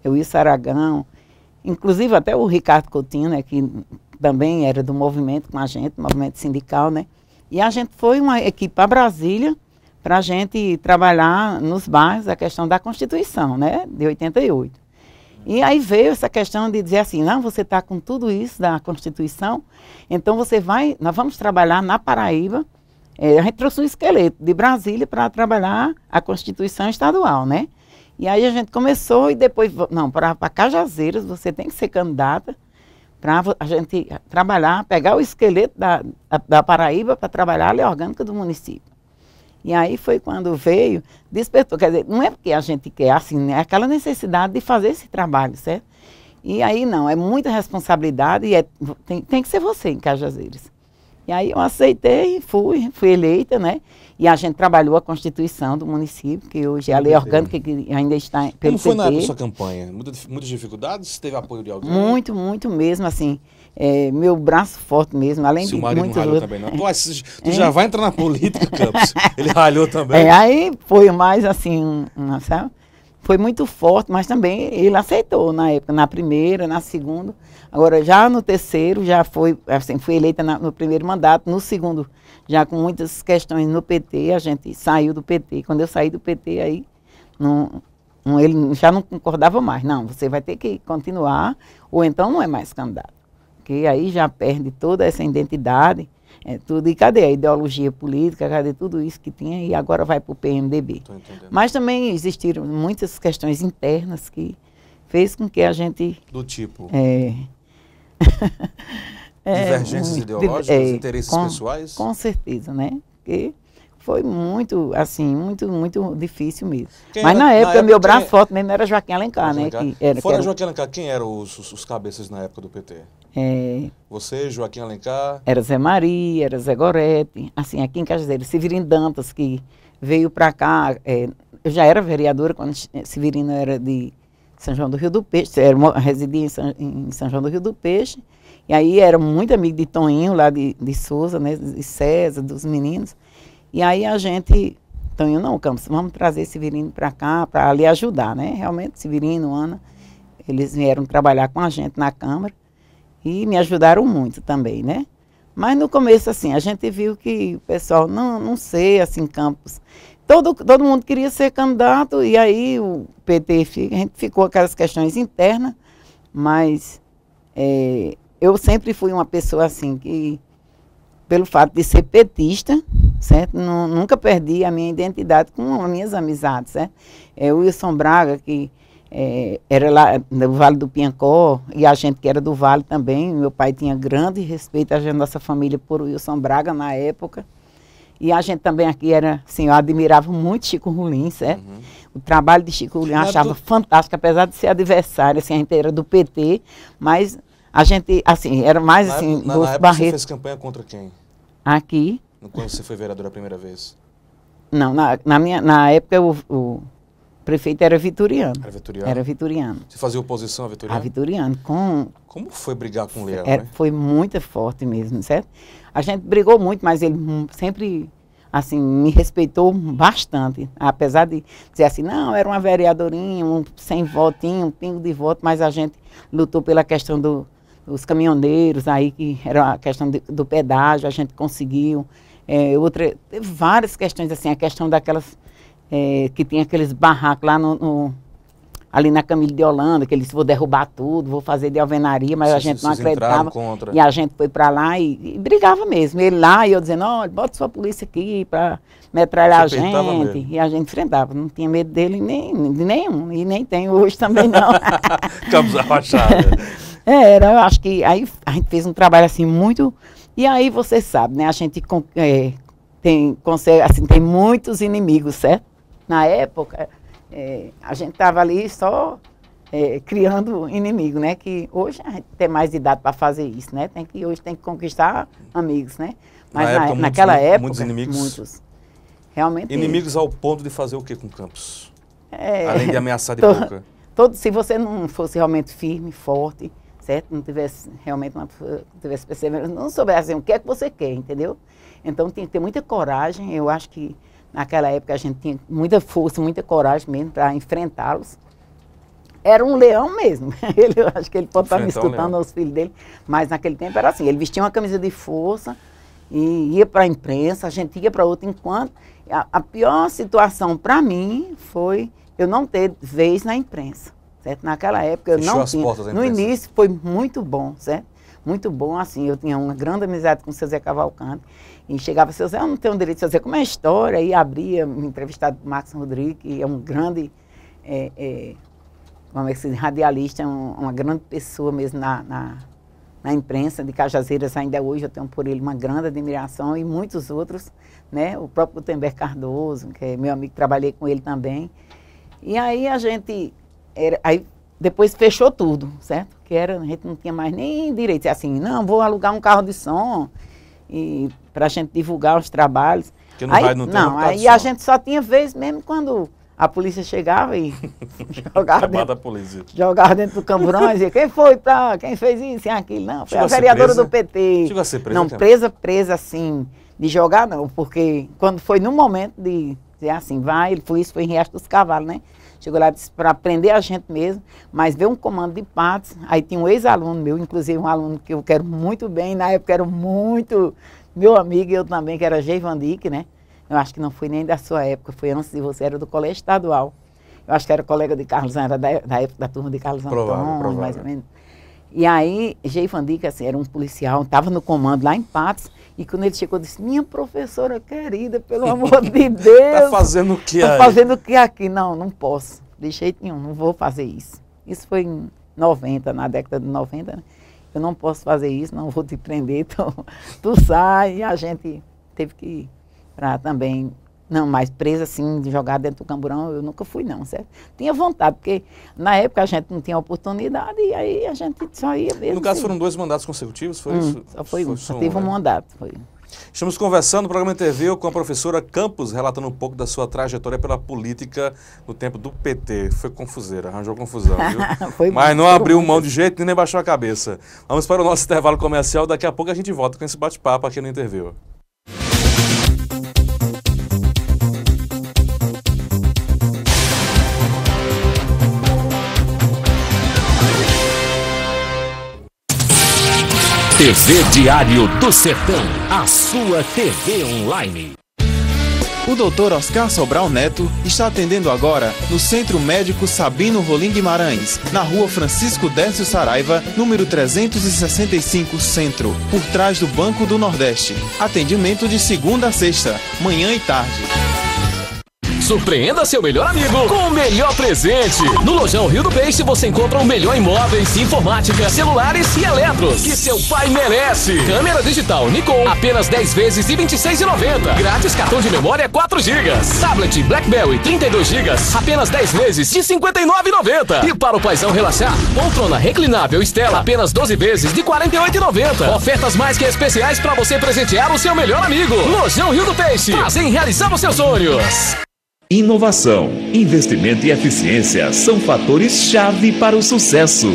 Wilson Aragão, inclusive até o Ricardo Coutinho, né, que também era do movimento com a gente, movimento sindical, né? E a gente foi uma equipe para Brasília para a gente trabalhar nos bairros a questão da Constituição, né? De 88. E aí veio essa questão de dizer assim, não, você está com tudo isso da Constituição, então você vai, nós vamos trabalhar na Paraíba. É, a gente trouxe um esqueleto de Brasília para trabalhar a Constituição Estadual, né? E aí a gente começou e depois, não, para Cajazeiras você tem que ser candidata para a gente trabalhar, pegar o esqueleto da, da Paraíba para trabalhar a lei orgânica do município. E aí foi quando veio, despertou. Quer dizer, não é porque a gente quer, assim, né? é aquela necessidade de fazer esse trabalho, certo? E aí não, é muita responsabilidade e é, tem, tem que ser você em Cajazeiras. E aí eu aceitei, fui, fui eleita, né? E a gente trabalhou a Constituição do município, que hoje é a lei orgânica que ainda está pelo Como foi na época da sua campanha? Muitas, dificuldades? Teve apoio de alguém? Muito, muito mesmo, assim. É, meu braço forte mesmo, além Se de muito Se não também não. É. Tu, tu é. já vai entrar na política, Campos. Ele ralhou também. É, aí foi mais assim, uma, sabe? Foi muito forte, mas também ele aceitou na época, na primeira, na segunda. Agora, já no terceiro, já foi, assim, fui eleita na, no primeiro mandato, no segundo, já com muitas questões no PT, a gente saiu do PT. Quando eu saí do PT, aí, não, não, ele já não concordava mais. Não, você vai ter que continuar, ou então não é mais candidato. Porque aí já perde toda essa identidade, é, tudo. E cadê a ideologia política, cadê tudo isso que tinha, e agora vai para o PMDB. Mas também existiram muitas questões internas que fez com que a gente... Do tipo... É, É Divergências ideológicas, é, interesses com, pessoais? Com certeza, né? Porque foi muito, assim, muito, muito difícil mesmo. Quem Mas era, na época, na meu braço forte mesmo era Joaquim Alencar, Joaquim né, Alencar. né? Que era, Fora que era... Joaquim Alencar, quem eram os, os, cabeças na época do PT? É... Você, Joaquim Alencar? Era Zé Maria, era Zé Gorete, assim, aqui em Cajazeiras, Severino Dantas, que veio para cá, é, eu já era vereadora quando Severino era de são João do Rio do Peixe, era uma, residia em São, em São, João do Rio do Peixe, e aí era muito amigo de Toninho, lá de, de Souza, né, de César, dos meninos, e aí a gente, Toninho, não, Campos, vamos trazer esse Virino para cá, para ali ajudar, né, realmente, Severino, Ana, eles vieram trabalhar com a gente na Câmara, e me ajudaram muito também, né, mas no começo, assim, a gente viu que o pessoal, não, não sei, assim, Campos, todo, todo mundo queria ser candidato e aí o PT fica, a gente ficou aquelas questões internas, mas é, eu sempre fui uma pessoa assim que, pelo fato de ser petista, certo? N nunca perdi a minha identidade com as minhas amizades, certo? É, o Wilson Braga, que é, era lá no Vale do Piancó, e a gente que era do Vale também, meu pai tinha grande respeito à nossa família por Wilson Braga na época, e a gente também aqui era, assim, eu admirava muito Chico Rulim, certo? É. Uhum. O trabalho de Chico Rulim eu achava tu... fantástico, apesar de ser adversário, assim, a gente era do PT, mas a gente, assim, era mais na assim, época, na, na Barreto. você fez campanha contra quem? Aqui. Quando você foi vereador a primeira vez? Não, na, na, minha, na época o, o prefeito era Vitoriano. Era Vitoriano? Era Vitoriano. Você fazia oposição a Vitoriano? A Vitoriano, com... Como foi brigar com o Leão, era, é, né? Foi muito forte mesmo, certo? A gente brigou muito, mas ele hum, sempre assim, me respeitou bastante, apesar de dizer assim, não, era uma vereadorinha, um sem votinho, um pingo de voto, mas a gente lutou pela questão do, dos caminhoneiros aí, que era a questão de, do pedágio, a gente conseguiu. É, outra, várias questões, assim, a questão daquelas é, que tinha aqueles barracos lá no, no ali na Camille de Holanda, que ele disse, vou derrubar tudo, vou fazer de alvenaria, mas se, a gente se, não acreditava. E a gente foi para lá e, e, brigava mesmo. Ele lá e eu dizendo, olha, bota sua polícia aqui para metralhar Você a gente. Mesmo. E a gente enfrentava, não tinha medo dele nem, de nenhum, e nem tem hoje também não. Campos Arrochada. é, era, eu acho que aí a gente fez um trabalho assim muito... E aí você sabe, né, a gente é, tem, consegue, assim, tem muitos inimigos, certo? Na época, é, a gente estava ali só é, criando inimigo, né? Que hoje a gente tem mais idade para fazer isso, né? Tem que, hoje tem que conquistar amigos, né? Mas na na, época, naquela muitos, época, muitos inimigos. Muitos. Realmente. É. Inimigos ao ponto de fazer o que com Campos? É, Além de ameaçar de to, boca. Todo, se você não fosse realmente firme, forte, certo? Não tivesse realmente uma, não tivesse percebendo, não soubesse assim, o que é que você quer, entendeu? Então tem que ter muita coragem. Eu acho que Naquela época a gente tinha muita força, muita coragem mesmo para enfrentá-los. Era um leão mesmo. Ele, eu acho que ele pode estar me escutando um aos filhos dele, mas naquele tempo era assim. Ele vestia uma camisa de força e ia para a imprensa, a gente ia para outro enquanto. A, a pior situação para mim foi eu não ter vez na imprensa. Certo? Naquela época eu Fechou não tinha. No início foi muito bom, certo? muito bom, assim. Eu tinha uma grande amizade com o seu Zé Cavalcante. E chegava seu Zé, eu ah, não tenho direito de fazer como é a história. E abria, me entrevistado o Max Rodrigues, que é um grande, é, é, como assim, é que se diz, radialista, um, uma grande pessoa mesmo na, na, na, imprensa de Cajazeiras. Ainda hoje eu tenho por ele uma grande admiração e muitos outros, né? O próprio Gutenberg Cardoso, que é meu amigo, trabalhei com ele também. E aí a gente, era, aí depois fechou tudo, certo? Que era, a gente não tinha mais nem direito. Assim, não, vou alugar um carro de som e para a gente divulgar os trabalhos. Porque não aí, vai, não tem Não, aí a gente só tinha vez mesmo quando a polícia chegava e jogava, dentro, jogava dentro do camburão e dizia, quem foi para quem fez isso e aquilo? Não, foi Chegou a vereadora presa? do PT. Chegou a ser presa? Não, presa, presa assim, de jogar não, porque quando foi no momento de dizer assim, vai, foi isso, foi em Riacho dos Cavalos, né? Chegou lá para aprender a gente mesmo, mas veio um comando de Patos, Aí tinha um ex-aluno meu, inclusive um aluno que eu quero muito bem, na época era muito meu amigo, eu também, que era Geivandic, né? Eu acho que não foi nem da sua época, foi antes de você, era do colégio estadual. Eu acho que era colega de Carlos, era da, da época da turma de Carlos provável, Antônio, provável. mais ou menos. E aí, Geivandic, assim, era um policial, estava no comando lá em Patos, e quando ele chegou, disse: Minha professora querida, pelo amor de Deus. Está fazendo o que tá aí? Está fazendo o que aqui? Não, não posso, de jeito nenhum, não vou fazer isso. Isso foi em 90, na década de 90, né? Eu não posso fazer isso, não vou te prender, então tu sai. E a gente teve que ir para também não, mas presa assim, de jogar dentro do camburão, eu nunca fui não, certo? Tinha vontade, porque na época a gente não tinha oportunidade e aí a gente só ia mesmo. No caso assim. foram dois mandatos consecutivos, foi hum, isso? Só foi, um, só teve um né? mandato, foi. Estamos conversando no programa Interview com a professora Campos, relatando um pouco da sua trajetória pela política no tempo do PT. Foi confuseira, arranjou confusão, viu? Mas não abriu mão de jeito nem baixou a cabeça. Vamos para o nosso intervalo comercial, daqui a pouco a gente volta com esse bate-papo aqui no Interview. TV Diário do Sertão, a sua TV online. O Dr. Oscar Sobral Neto está atendendo agora no Centro Médico Sabino Rolim Guimarães, na rua Francisco Décio Saraiva, número 365 Centro, por trás do Banco do Nordeste. Atendimento de segunda a sexta, manhã e tarde. Surpreenda seu melhor amigo com o melhor presente. No Lojão Rio do Peixe você encontra o melhor imóveis, informática, celulares e eletros que seu pai merece. Câmera digital Nikon, apenas 10 vezes e 26,90. Grátis cartão de memória 4 GB. Tablet BlackBerry 32 GB, apenas 10 vezes de 59,90. E para o paizão relaxar, poltrona reclinável Estela, apenas 12 vezes de 48,90. Ofertas mais que especiais para você presentear o seu melhor amigo. Lojão Rio do Peixe, fazem realizar os seus sonhos. Inovação, investimento e eficiência são fatores-chave para o sucesso.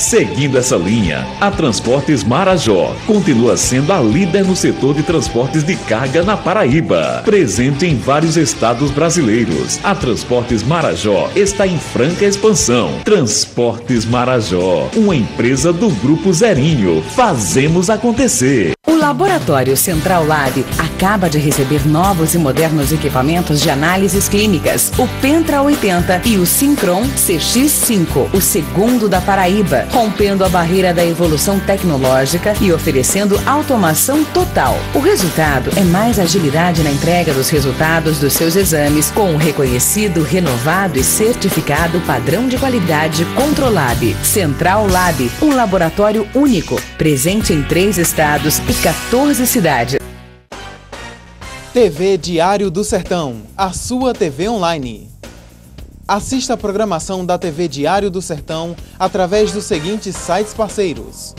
Seguindo essa linha, a Transportes Marajó continua sendo a líder no setor de transportes de carga na Paraíba. Presente em vários estados brasileiros, a Transportes Marajó está em franca expansão. Transportes Marajó, uma empresa do Grupo Zerinho. Fazemos acontecer. Laboratório Central Lab acaba de receber novos e modernos equipamentos de análises clínicas, o Pentra 80 e o Syncron CX5, o segundo da Paraíba, rompendo a barreira da evolução tecnológica e oferecendo automação total. O resultado é mais agilidade na entrega dos resultados dos seus exames com o um reconhecido, renovado e certificado padrão de qualidade Controlab. Central Lab, um laboratório único, presente em três estados e 14 14 cidades. TV Diário do Sertão, a sua TV online. Assista a programação da TV Diário do Sertão através dos seguintes sites parceiros: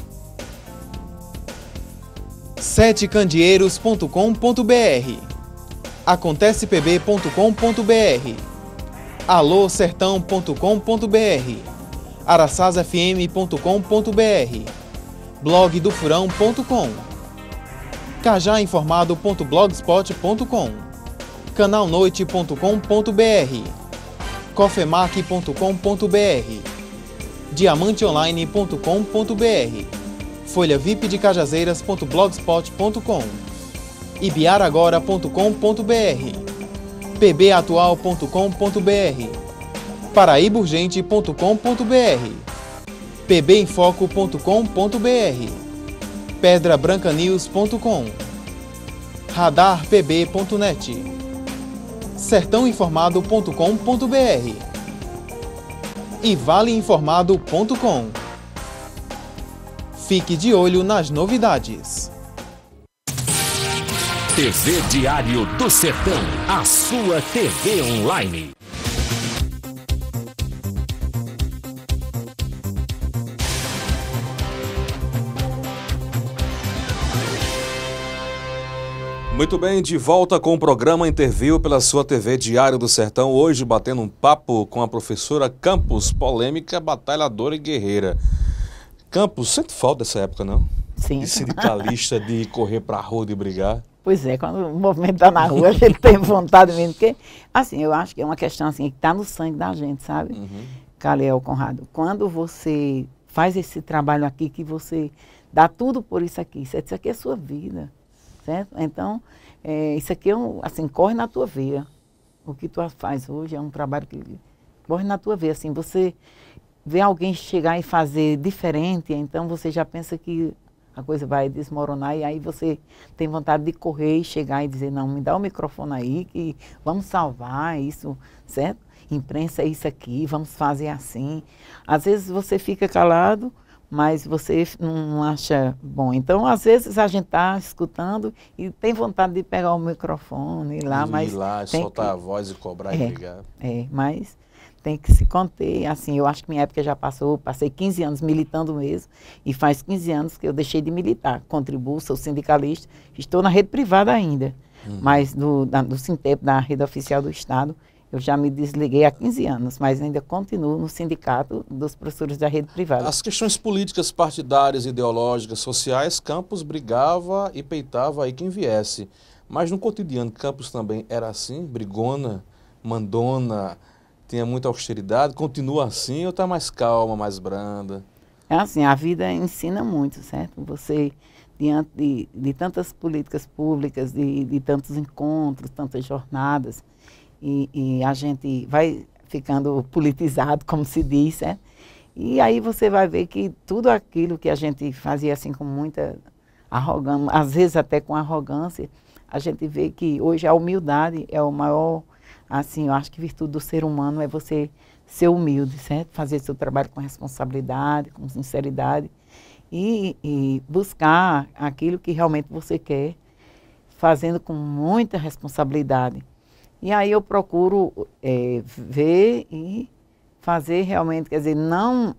setecandeeiros.com.br, acontecepb.com.br, alôsertão.com.br, araçazfm.com.br, blogdofurão.com cajainformado.blogspot.com, canalnoite.com.br, cofemac.com.br, diamanteonline.com.br, folhavip de cajazeiras.blogspot.com, ibiaragora.com.br, pbatual.com.br, paraíburgente.com.br, pbinfoco.com.br pedrabrancanews.com, radarpb.net, sertãoinformado.com.br e valeinformado.com. Fique de olho nas novidades. TV Diário do Sertão, a sua TV online. Muito bem, de volta com o programa Interview pela sua TV Diário do Sertão. Hoje batendo um papo com a professora Campos, polêmica, batalhadora e guerreira. Campos, sente falta dessa época, não? Sim. De sindicalista, de correr pra rua, de brigar. Pois é, quando o movimento tá na rua, ele tem vontade mesmo. Porque, assim, eu acho que é uma questão assim, que tá no sangue da gente, sabe? Uhum. Conrado, quando você faz esse trabalho aqui, que você dá tudo por isso aqui, isso aqui é sua vida certo? Então, é, isso aqui, é um, assim, corre na tua veia. O que tu faz hoje é um trabalho que corre na tua veia, assim, você vê alguém chegar e fazer diferente, então você já pensa que a coisa vai desmoronar e aí você tem vontade de correr e chegar e dizer, não, me dá o microfone aí que vamos salvar isso, certo? Imprensa é isso aqui, vamos fazer assim. Às vezes você fica calado mas você não acha bom. Então, às vezes a gente está escutando e tem vontade de pegar o microfone e ir lá, mas ir lá, tem soltar que... a voz e cobrar é, e ligar. É, mas tem que se conter. Assim, eu acho que minha época já passou, passei 15 anos militando mesmo, e faz 15 anos que eu deixei de militar. Contribuo, sou sindicalista, estou na rede privada ainda, hum. mas do, da, do Sintep, da rede oficial do Estado, eu já me desliguei há 15 anos, mas ainda continuo no Sindicato dos Professores da Rede Privada. As questões políticas, partidárias, ideológicas, sociais, Campos brigava e peitava aí quem viesse. Mas no cotidiano, Campos também era assim? Brigona, mandona, tinha muita austeridade? Continua assim ou está mais calma, mais branda? É assim, a vida ensina muito, certo? Você diante de, de, tantas políticas públicas, de, de, tantos encontros, tantas jornadas, e, e a gente vai ficando politizado, como se diz, né? E aí você vai ver que tudo aquilo que a gente fazia assim com muita arrogância, às vezes até com arrogância, a gente vê que hoje a humildade é o maior, assim, eu acho que virtude do ser humano é você ser humilde, certo? Fazer seu trabalho com responsabilidade, com sinceridade e, e buscar aquilo que realmente você quer, fazendo com muita responsabilidade. E aí eu procuro é, ver e fazer realmente, quer dizer, não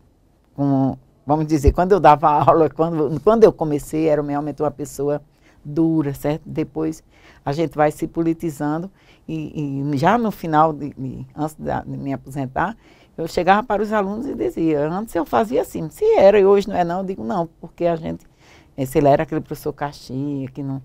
como, vamos dizer, quando eu dava aula, quando, quando eu comecei, era realmente uma pessoa dura, certo? Depois a gente vai se politizando e, e já no final, de, de, antes de me aposentar, eu chegava para os alunos e dizia, antes eu fazia assim, se era e hoje não é não, eu digo não, porque a gente, eh, sei lá, era aquele professor caixinha que não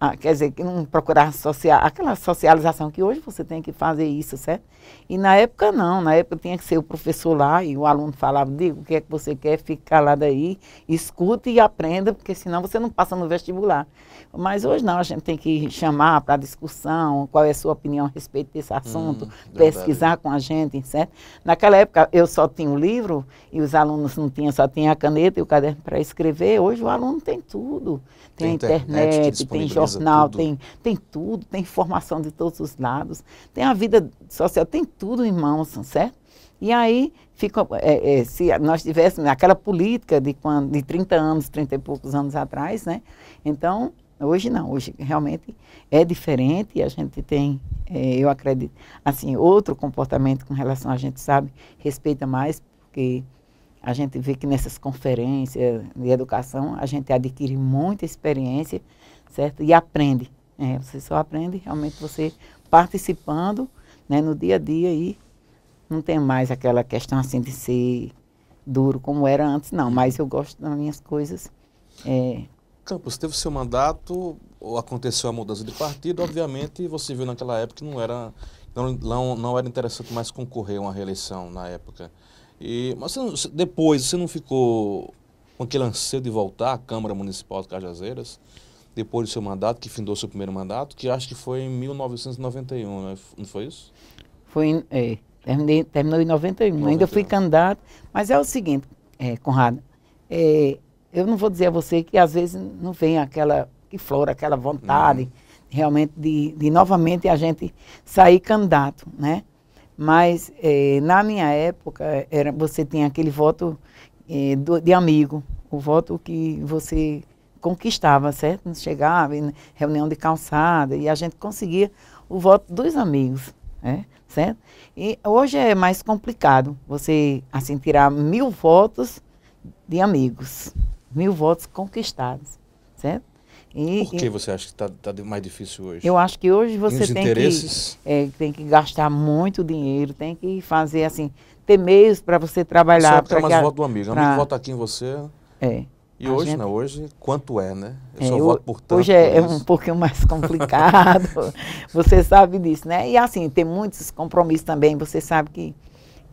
ah, quer dizer, que não procurar social, aquela socialização que hoje você tem que fazer isso, certo? E na época não, na época tinha que ser o professor lá e o aluno falava, diga o que é que você quer, fique calado aí, escute e aprenda, porque senão você não passa no vestibular. Mas hoje não, a gente tem que chamar para discussão, qual é a sua opinião a respeito desse assunto, hum, pesquisar com a gente, certo? Naquela época eu só tinha o livro e os alunos não tinham, só tinha a caneta e o caderno para escrever. Hoje o aluno tem tudo. Tem, tem internet, internet tem jornal jornal, tudo. tem tem tudo, tem informação de todos os lados, tem a vida social, tem tudo, mãos certo? E aí, fica, é, é, se nós tivéssemos aquela política de, quando, de 30 anos, 30 e poucos anos atrás, né? Então, hoje não, hoje realmente é diferente e a gente tem, é, eu acredito, assim, outro comportamento com relação a gente sabe, respeita mais, porque a gente vê que nessas conferências de educação a gente adquire muita experiência certo? E aprende. É, você só aprende realmente você participando né, no dia a dia e não tem mais aquela questão assim de ser duro como era antes, não. Mas eu gosto das minhas coisas. É... Campos, teve seu mandato, aconteceu a mudança de partido, obviamente você viu naquela época que não era, não, não, era interessante mais concorrer a uma reeleição na época. E, mas você depois, você não ficou com aquele anseio de voltar à Câmara Municipal de Cajazeiras? depois do seu mandato, que findou seu primeiro mandato, que acho que foi em 1991, né? não foi isso? Foi, é, terminei, terminou em 91. 91. Ainda fui candidato, mas é o seguinte, é, Conrado, é, eu não vou dizer a você que às vezes não vem aquela, que flora, aquela vontade uhum. realmente de, de novamente a gente sair candidato, né? Mas é, na minha época, era, você tinha aquele voto é, do, de amigo, o voto que você conquistava, certo? Chegava em reunião de calçada e a gente conseguia o voto dos amigos, né? certo? E hoje é mais complicado você, assim, tirar mil votos de amigos, mil votos conquistados, certo? E, Por que e, você acha que está tá, tá mais difícil hoje? Eu acho que hoje você tem que, é, tem que gastar muito dinheiro, tem que fazer assim, ter meios para você trabalhar. Você é mais a, voto do amigo, o amigo vota aqui em você. É. E a hoje gente... hoje quanto é, né? Eu é, só eu, voto por tanto. Hoje é, é um pouquinho mais complicado, você sabe disso, né? E assim, tem muitos compromissos também, você sabe que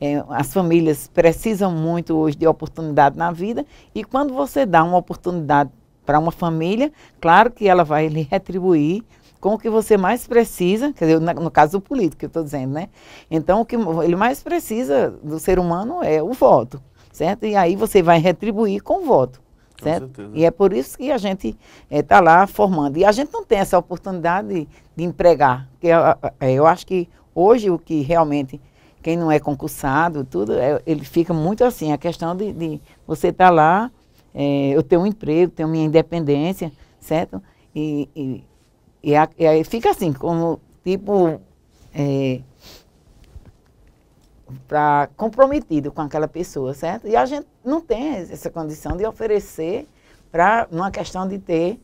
é, as famílias precisam muito hoje de oportunidade na vida e quando você dá uma oportunidade para uma família, claro que ela vai lhe retribuir com o que você mais precisa, quer dizer, no caso do político, eu estou dizendo, né? Então, o que ele mais precisa do ser humano é o voto, certo? E aí você vai retribuir com o voto. Certo? E é por isso que a gente está eh, é, lá formando. E a gente não tem essa oportunidade de, de empregar. Porque eu, é, eu, acho que hoje o que realmente, quem não é concursado, tudo, é, ele fica muito assim, a questão de, de você estar tá lá, é, eu tenho um emprego, tenho minha independência, certo? E, e, e, a, e aí fica assim, como tipo eh, pra, comprometido com aquela pessoa, certo? E a gente não tem essa condição de oferecer para uma questão de ter,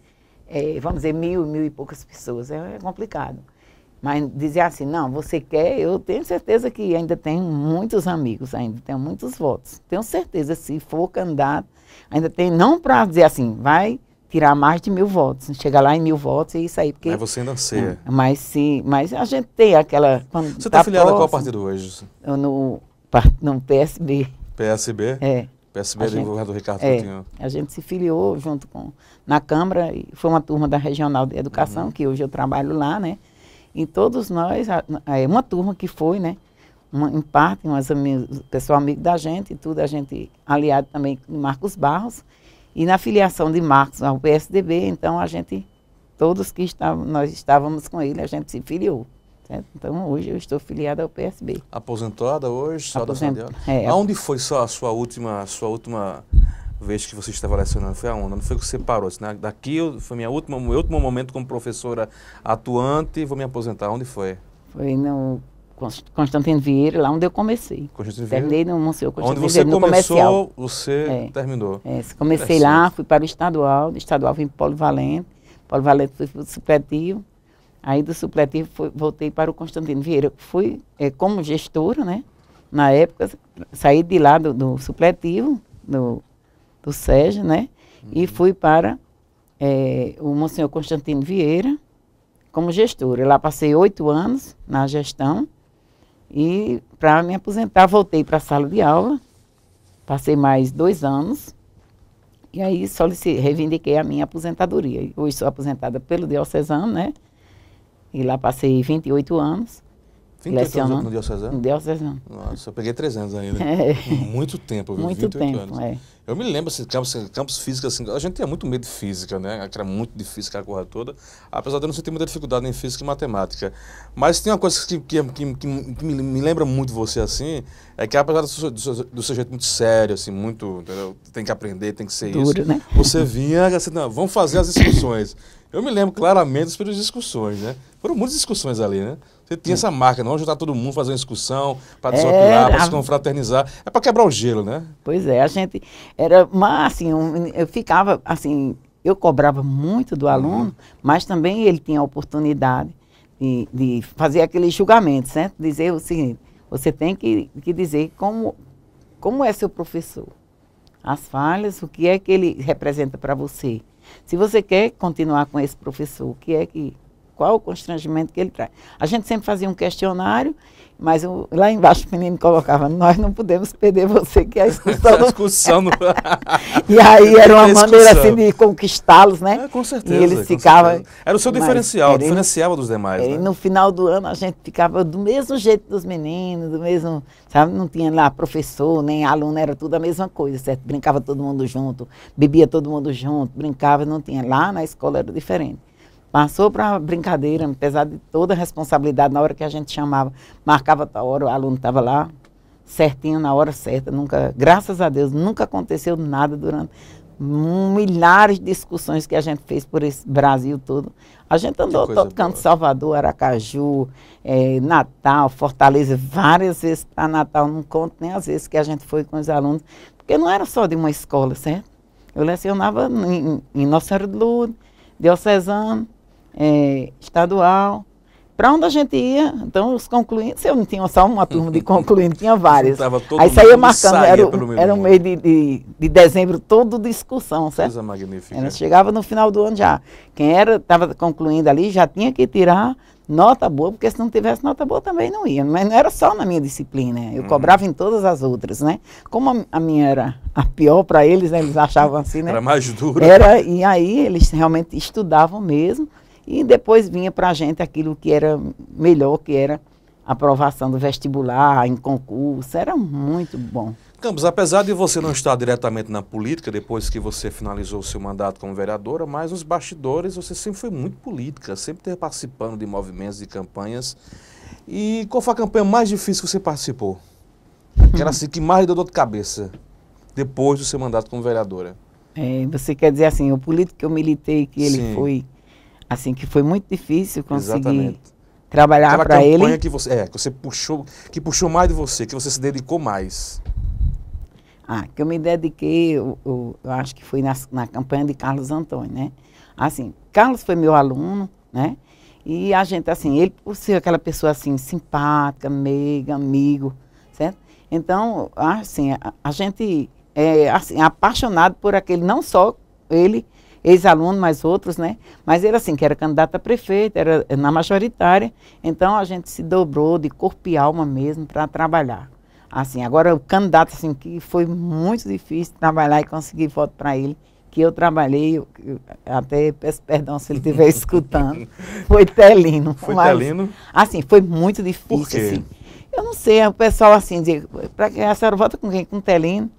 é, vamos dizer, mil, mil e poucas pessoas. É, é complicado. Mas dizer assim, não, você quer, eu tenho certeza que ainda tenho muitos amigos, ainda tenho muitos votos. Tenho certeza, se for candidato, ainda tem, não para dizer assim, vai tirar mais de mil votos, chegar lá em mil votos e sair. Porque, mas você ainda ser, hum, mas sim, mas a gente tem aquela. Você está tá, tá filiada a qual partido hoje? No, no PSB. PSB? É. PSB é do governador Ricardo é, Coutinho. A gente se filiou junto com na Câmara, foi uma turma da Regional de Educação, uhum. que hoje eu trabalho lá, né? E todos nós, é uma turma que foi, né? Uma, em parte, umas amigos, pessoal amigo da gente e tudo, a gente aliado também com Marcos Barros. E na filiação de Marcos ao PSDB, então a gente, todos que estávamos, nós estávamos com ele, a gente se filiou. Certo? Então hoje eu estou filiada ao PSB. Aposentada hoje, só Aposent... é, Aonde foi só a sua última, sua última vez que você estava lecionando? Foi aonde? Não foi que você parou? né? Daqui foi minha última, meu último momento como professora atuante, vou me aposentar. Onde foi? Foi no Constantino Vieira, lá onde eu comecei. Constantino Vieira? Terminei no Monsenhor Constantino Onde você começou, você é. terminou. É, comecei lá, fui para o estadual, do estadual vim para o Polivalente, Polivalente fui para o supletivo, aí do supletivo fui, voltei para o Constantino Vieira. Fui é, como gestora, né? Na época, saí de lá do, do supletivo, do, do SEG, né? Uhum. E fui para é, o Monsenhor Constantino Vieira como gestora. Lá passei oito anos na gestão, e para me aposentar, voltei para a sala de aula, passei mais dois anos, e aí solicitei, reivindiquei a minha aposentadoria. Hoje sou aposentada pelo Diocesano, né? E lá passei 28 anos. 28 leciono, anos no Diocesano? No Diocesano. Nossa, eu peguei 300 ainda. É. Muito tempo, viu? Muito 28 tempo, anos. É. Eu me lembro, assim, campos, campos físicos, assim, a gente tinha muito medo de física, né? Era muito difícil aquela corra toda, apesar de eu não sentir muita dificuldade em física e matemática. Mas tem uma coisa que, que, que, que me, me, lembra muito você, assim, é que apesar do seu, do seu, do seu jeito muito sério, assim, muito, entendeu? tem que aprender, tem que ser Duro, isso. Né? Você vinha, assim, não, vamos fazer as discussões. Eu me lembro claramente das primeiras discussões, né? Foram muitas discussões ali, né? Você tinha essa marca, não? Juntar todo mundo, fazer uma discussão, para desopilar, para se confraternizar. É para quebrar o gelo, né? Pois é, a gente era. Mas, assim, eu ficava, assim, eu cobrava muito do uhum. aluno, uhum. mas também ele tinha a oportunidade de, de, fazer aquele julgamento, certo? Dizer o seguinte: você tem que, que dizer como, como é seu professor, as falhas, o que é que ele representa para você. Se você quer continuar com esse professor, o que é que qual o constrangimento que ele traz. A gente sempre fazia um questionário, mas eu, lá embaixo o menino colocava, nós não podemos perder você, que é a discussão Essa excursão no... e aí é era uma maneira assim de conquistá-los, né? É, com certeza. E eles ficavam. Era o seu diferencial, querendo, diferenciava dos demais. né? no final do ano a gente ficava do mesmo jeito dos meninos, do mesmo. Sabe, não tinha lá professor, nem aluno, era tudo a mesma coisa, certo? Brincava todo mundo junto, bebia todo mundo junto, brincava, não tinha. Lá na escola era diferente. Passou para uma brincadeira, apesar de toda a responsabilidade, na hora que a gente chamava, marcava a hora, o aluno estava lá, certinho, na hora certa. Nunca, graças a Deus, nunca aconteceu nada durante milhares de discussões que a gente fez por esse Brasil todo. A gente andou todo canto, Salvador, Aracaju, é, Natal, Fortaleza, várias vezes para tá Natal, não conto nem as vezes que a gente foi com os alunos, porque não era só de uma escola, certo? Eu lecionava em, em Nossa Senhora de Lourdes, Diocesano, é, estadual. Para onde a gente ia, então os concluintes, eu não tinha só uma turma de concluinte, tinha várias. Aí saía marcando, saía era, era um mês de, de, de, dezembro todo de certo? Coisa magnífica. Ela chegava no final do ano já. Quem era, estava concluindo ali, já tinha que tirar nota boa, porque se não tivesse nota boa também não ia. Mas não era só na minha disciplina, eu uhum. cobrava em todas as outras, né? Como a, minha era a pior para eles, né? eles achavam assim, né? Era mais dura. Era, e aí eles realmente estudavam mesmo. E depois vinha para a gente aquilo que era melhor, que era aprovação do vestibular, em concurso, era muito bom. Campos, apesar de você não estar diretamente na política depois que você finalizou o seu mandato como vereadora, mas nos bastidores você sempre foi muito política, sempre ter participando de movimentos e campanhas. E qual foi a campanha mais difícil que você participou? que era assim que mais lhe deu dor de cabeça depois do seu mandato como vereadora? É, você quer dizer assim, o político que eu militei, que ele Sim. foi Assim, que foi muito difícil conseguir Exatamente. trabalhar para ele. que você, é, que você puxou, que puxou mais de você, que você se dedicou mais. Ah, que eu me dediquei, eu, eu, eu acho que foi na, na campanha de Carlos Antônio, né? Assim, Carlos foi meu aluno, né? E a gente, assim, ele por ser aquela pessoa, assim, simpática, meiga, amigo, certo? Então, assim, a, a gente é, assim, apaixonado por aquele, não só ele, ex-aluno, mas outros, né? Mas ele, assim, que era candidato a prefeito, era na majoritária, então a gente se dobrou de corpo e alma mesmo para trabalhar. Assim, agora o candidato, assim, que foi muito difícil trabalhar e conseguir voto para ele, que eu trabalhei, eu, até peço perdão se ele estiver escutando, foi Telino. Foi mas, Telino? Assim, foi muito difícil, assim. Eu não sei, o pessoal assim, dizia, para a senhora vota com quem? Com Telino?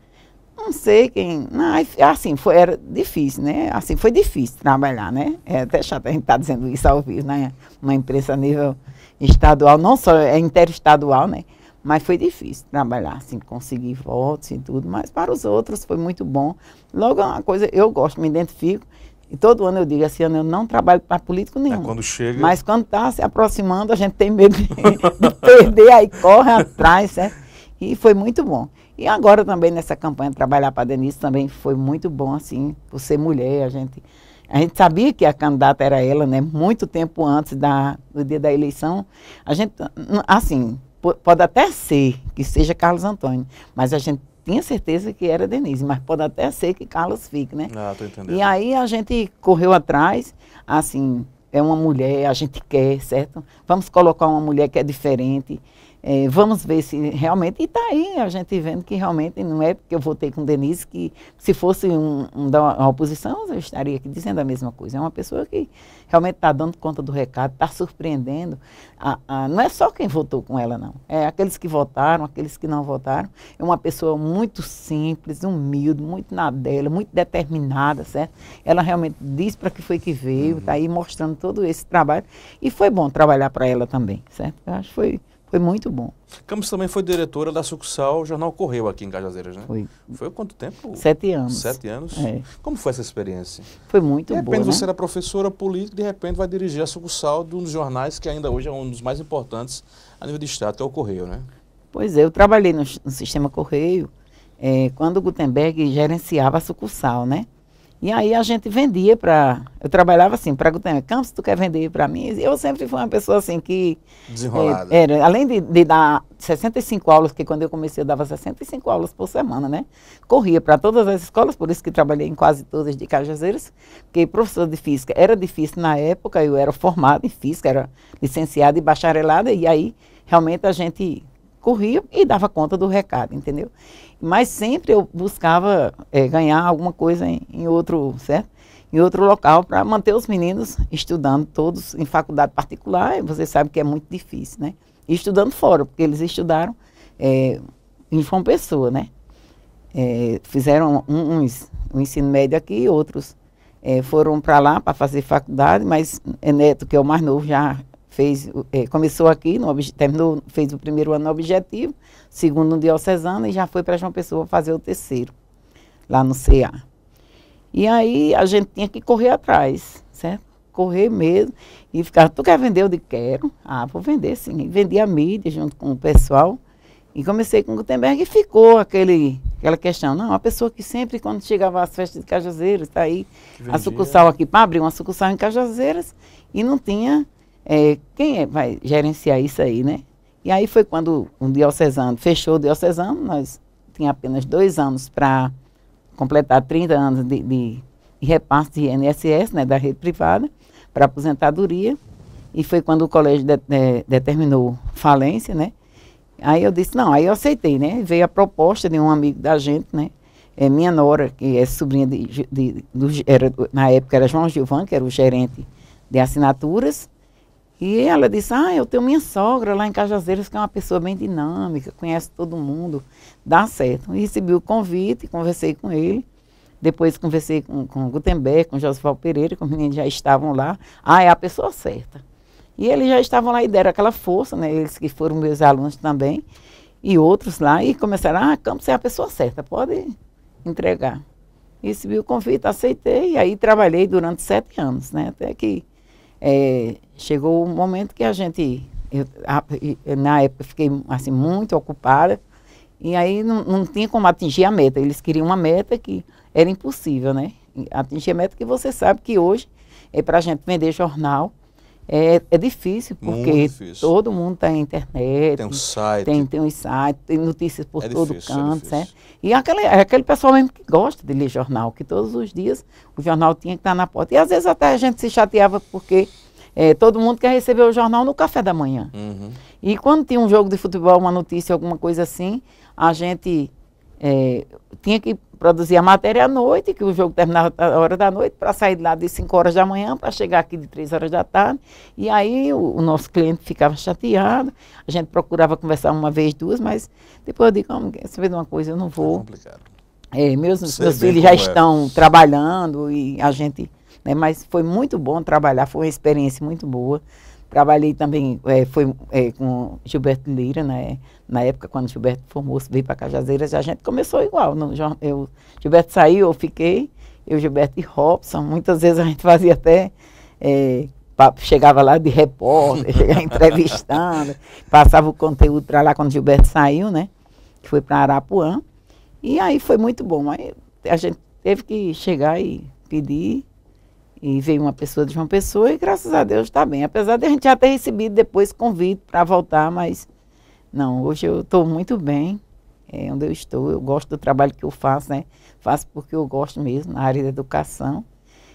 não sei quem. Não, assim, foi, era difícil, né? Assim, foi difícil trabalhar, né? É até chato a gente estar tá dizendo isso ao vivo, né? Uma imprensa a nível estadual, não só é interestadual, né? Mas foi difícil trabalhar, assim, conseguir votos e tudo, mas para os outros foi muito bom. Logo, é uma coisa, eu gosto, me identifico, e todo ano eu digo, esse ano eu não trabalho para político é, nenhum. É quando chega... Mas quando está se aproximando, a gente tem medo de, de perder, aí corre atrás, certo? Né? E foi muito bom. E agora também nessa campanha trabalhar para a Denise também foi muito bom, assim, por ser mulher, a gente, a gente sabia que a candidata era ela, né? Muito tempo antes da, do dia da eleição. A gente, assim, pode até ser que seja Carlos Antônio, mas a gente tinha certeza que era Denise, mas pode até ser que Carlos fique, né? Ah, tô entendendo. E aí a gente correu atrás, assim, é uma mulher, a gente quer, certo? Vamos colocar uma mulher que é diferente. É, vamos ver se realmente. E está aí a gente vendo que realmente não é porque eu votei com Denise que, se fosse um, um da uma oposição, eu estaria aqui dizendo a mesma coisa. É uma pessoa que realmente está dando conta do recado, está surpreendendo. A, a, não é só quem votou com ela, não. É aqueles que votaram, aqueles que não votaram. É uma pessoa muito simples, humilde, muito na dela, muito determinada, certo? Ela realmente diz para que foi que veio, está uhum. Tá aí mostrando todo esse trabalho. E foi bom trabalhar para ela também, certo? Eu acho que foi foi muito bom. Campos também foi diretora da sucursal Jornal Correio aqui em Cajazeiras, né? Foi. Foi quanto tempo? Sete anos. Sete anos? É. Como foi essa experiência? Foi muito boa. De repente boa, né? você né? era professora política, de repente vai dirigir a sucursal de um dos jornais que ainda hoje é um dos mais importantes a nível de Estado, que é o Correio, né? Pois é, eu trabalhei no, no sistema Correio é, quando Gutenberg gerenciava a sucursal, né? E aí a gente vendia para. Eu trabalhava assim, para Gutenberg Campos, tu quer vender para mim? Eu sempre fui uma pessoa assim que. Desenrolada. É, era, além de, de, dar 65 aulas, que quando eu comecei eu dava 65 aulas por semana, né? Corria para todas as escolas, por isso que trabalhei em quase todas de Cajazeiras, porque professor de física era difícil na época, eu era formada em física, era licenciada e bacharelada, e aí realmente a gente corria e dava conta do recado, entendeu? Mas sempre eu buscava é, ganhar alguma coisa em, em, outro, certo? Em outro local para manter os meninos estudando todos em faculdade particular. Você sabe que é muito difícil, né? E estudando fora, porque eles estudaram é, em João Pessoa, né? É, fizeram uns o um ensino médio aqui, outros é, foram para lá para fazer faculdade, mas é Neto, que é o mais novo, já fez, é, começou aqui, no, terminou, fez o primeiro ano no Objetivo, segundo no Diocesano e já foi para João Pessoa fazer o terceiro, lá no CA. E aí a gente tinha que correr atrás, certo? Correr mesmo. E ficava, tu quer vender? Eu digo, quero. Ah, vou vender sim. E vendi a mídia junto com o pessoal. E comecei com o Gutenberg e ficou aquele, aquela questão. Não, a pessoa que sempre, quando chegava às festas de Cajazeiras, está aí, a sucursal aqui, para abrir uma sucursal em Cajazeiras, e não tinha é, quem é, vai gerenciar isso aí, né? E aí foi quando o diocesano fechou o diocesano, nós tinha apenas dois anos para completar 30 anos de, de, de repasse de INSS, né, da rede privada, para aposentadoria. E foi quando o colégio de, de, determinou falência, né? Aí eu disse, não, aí eu aceitei, né? Veio a proposta de um amigo da gente, né? É minha nora, que é sobrinha de, de, do, era, na época era João Gilvan, que era o gerente de assinaturas, e ela disse: Ah, eu tenho minha sogra lá em Cajazeiras, que é uma pessoa bem dinâmica, conhece todo mundo, dá certo. E recebi o convite, conversei com ele. Depois conversei com, com Gutenberg, com Josival Pereira, que os meninos já estavam lá. Ah, é a pessoa certa. E eles já estavam lá e deram aquela força, né? Eles que foram meus alunos também, e outros lá, e começaram, ah, Campos é a pessoa certa, pode entregar. E recebi o convite, aceitei, e aí trabalhei durante sete anos, né? Até que é, chegou o um momento que a gente, eu, a, na época, fiquei assim, muito ocupada, e aí não, não tinha como atingir a meta. Eles queriam uma meta que era impossível, né? Atingir a meta que você sabe que hoje, é para a gente vender jornal, é, é difícil, porque difícil. todo mundo tem internet. Tem um site. Tem, tem um site, tem notícias por é todo difícil, é canto, é certo? E aquele, é aquele pessoal mesmo que gosta de ler jornal, que todos os dias o jornal tinha que estar na porta. E às vezes até a gente se chateava porque é, todo mundo quer receber o jornal no café da manhã. Uhum. E quando tinha um jogo de futebol, uma notícia, alguma coisa assim, a gente é, tinha que produzir a matéria à noite, que o jogo terminava à hora da noite, para sair de lá de 5 horas da manhã, para chegar aqui de 3 horas da tarde. E aí o, o, nosso cliente ficava chateado, a gente procurava conversar uma vez, duas, mas depois eu digo, ah, você vê uma coisa, eu não tá vou. É complicado. É, meus, meus filhos já é. estão trabalhando e a gente. Né, mas foi muito bom trabalhar, foi uma experiência muito boa. Trabalhei também, é, foi é, com Gilberto Lira, né? na época, quando Gilberto formou-se, veio para Cajazeiras, a gente começou igual. No, eu, Gilberto saiu, eu fiquei, eu, Gilberto e Robson, muitas vezes a gente fazia até, é, chegava lá de repórter, chegava entrevistando, passava o conteúdo para lá quando Gilberto saiu, né? Que foi para Arapuã. E aí foi muito bom. Aí a gente teve que chegar e pedir e veio uma pessoa de uma Pessoa e graças a Deus está bem. Apesar de a gente já ter recebido depois convite para voltar, mas não, hoje eu estou muito bem é, onde eu estou. Eu gosto do trabalho que eu faço, né? Faço porque eu gosto mesmo, na área da educação.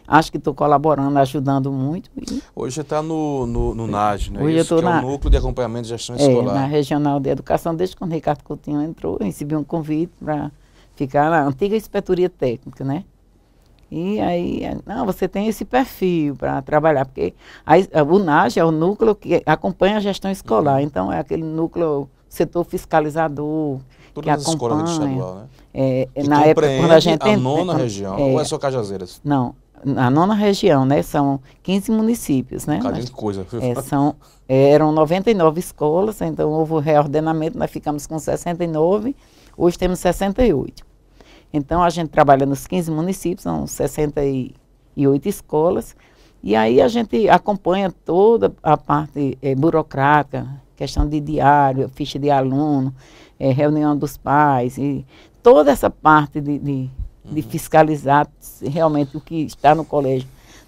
Acho que estou colaborando, ajudando muito. E... Hoje está no, no, no é. NAG, né? Hoje Isso, eu estou na... é o Núcleo de Acompanhamento de Gestão é, Escolar. na Regional de Educação, desde quando o Ricardo Coutinho entrou, eu recebi um convite para ficar na antiga inspetoria técnica, né? E aí, não, você tem esse perfil para trabalhar, porque eh, a, o NAGE é o núcleo que acompanha a gestão escolar, uhum. então é aquele núcleo setor fiscalizador. Todas que as acompanha, escolas estadual, né? É, na época, quando a gente. A nona então, região, é, ou é só Cajazeiras? Não, na nona região, né? São 15 municípios, né? Um de coisa. É, são, é, eram 99 escolas, então houve reordenamento, nós ficamos com 69, hoje temos 68. Então a gente trabalha nos 15 municípios, são 68 escolas, e aí a gente acompanha toda a parte é, burocrática, questão de diário, ficha de aluno, é, reunião dos pais, e toda essa parte de, de, de uhum. fiscalizar realmente o que está no colégio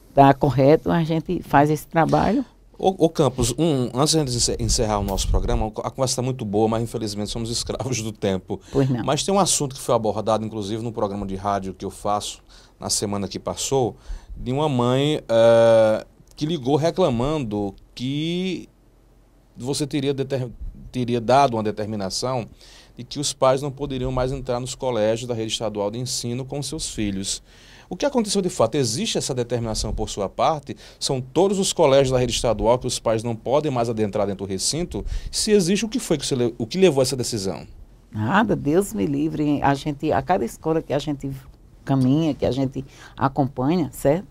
está correto, a gente faz esse trabalho. Ô, Campos, um, antes de encerrar o nosso programa, a conversa está muito boa, mas infelizmente somos escravos do tempo. Pois não. Mas tem um assunto que foi abordado, inclusive, no programa de rádio que eu faço na semana que passou, de uma mãe uh, que ligou reclamando que você teria, teria dado uma determinação de que os pais não poderiam mais entrar nos colégios da rede estadual de ensino com seus filhos. O que aconteceu de fato? Existe essa determinação por sua parte? São todos os colégios da rede estadual que os pais não podem mais adentrar dentro do recinto? Se existe, o que foi que você, o que levou a essa decisão? Nada, Deus me livre. A gente, a cada escola que a gente caminha, que a gente acompanha, certo?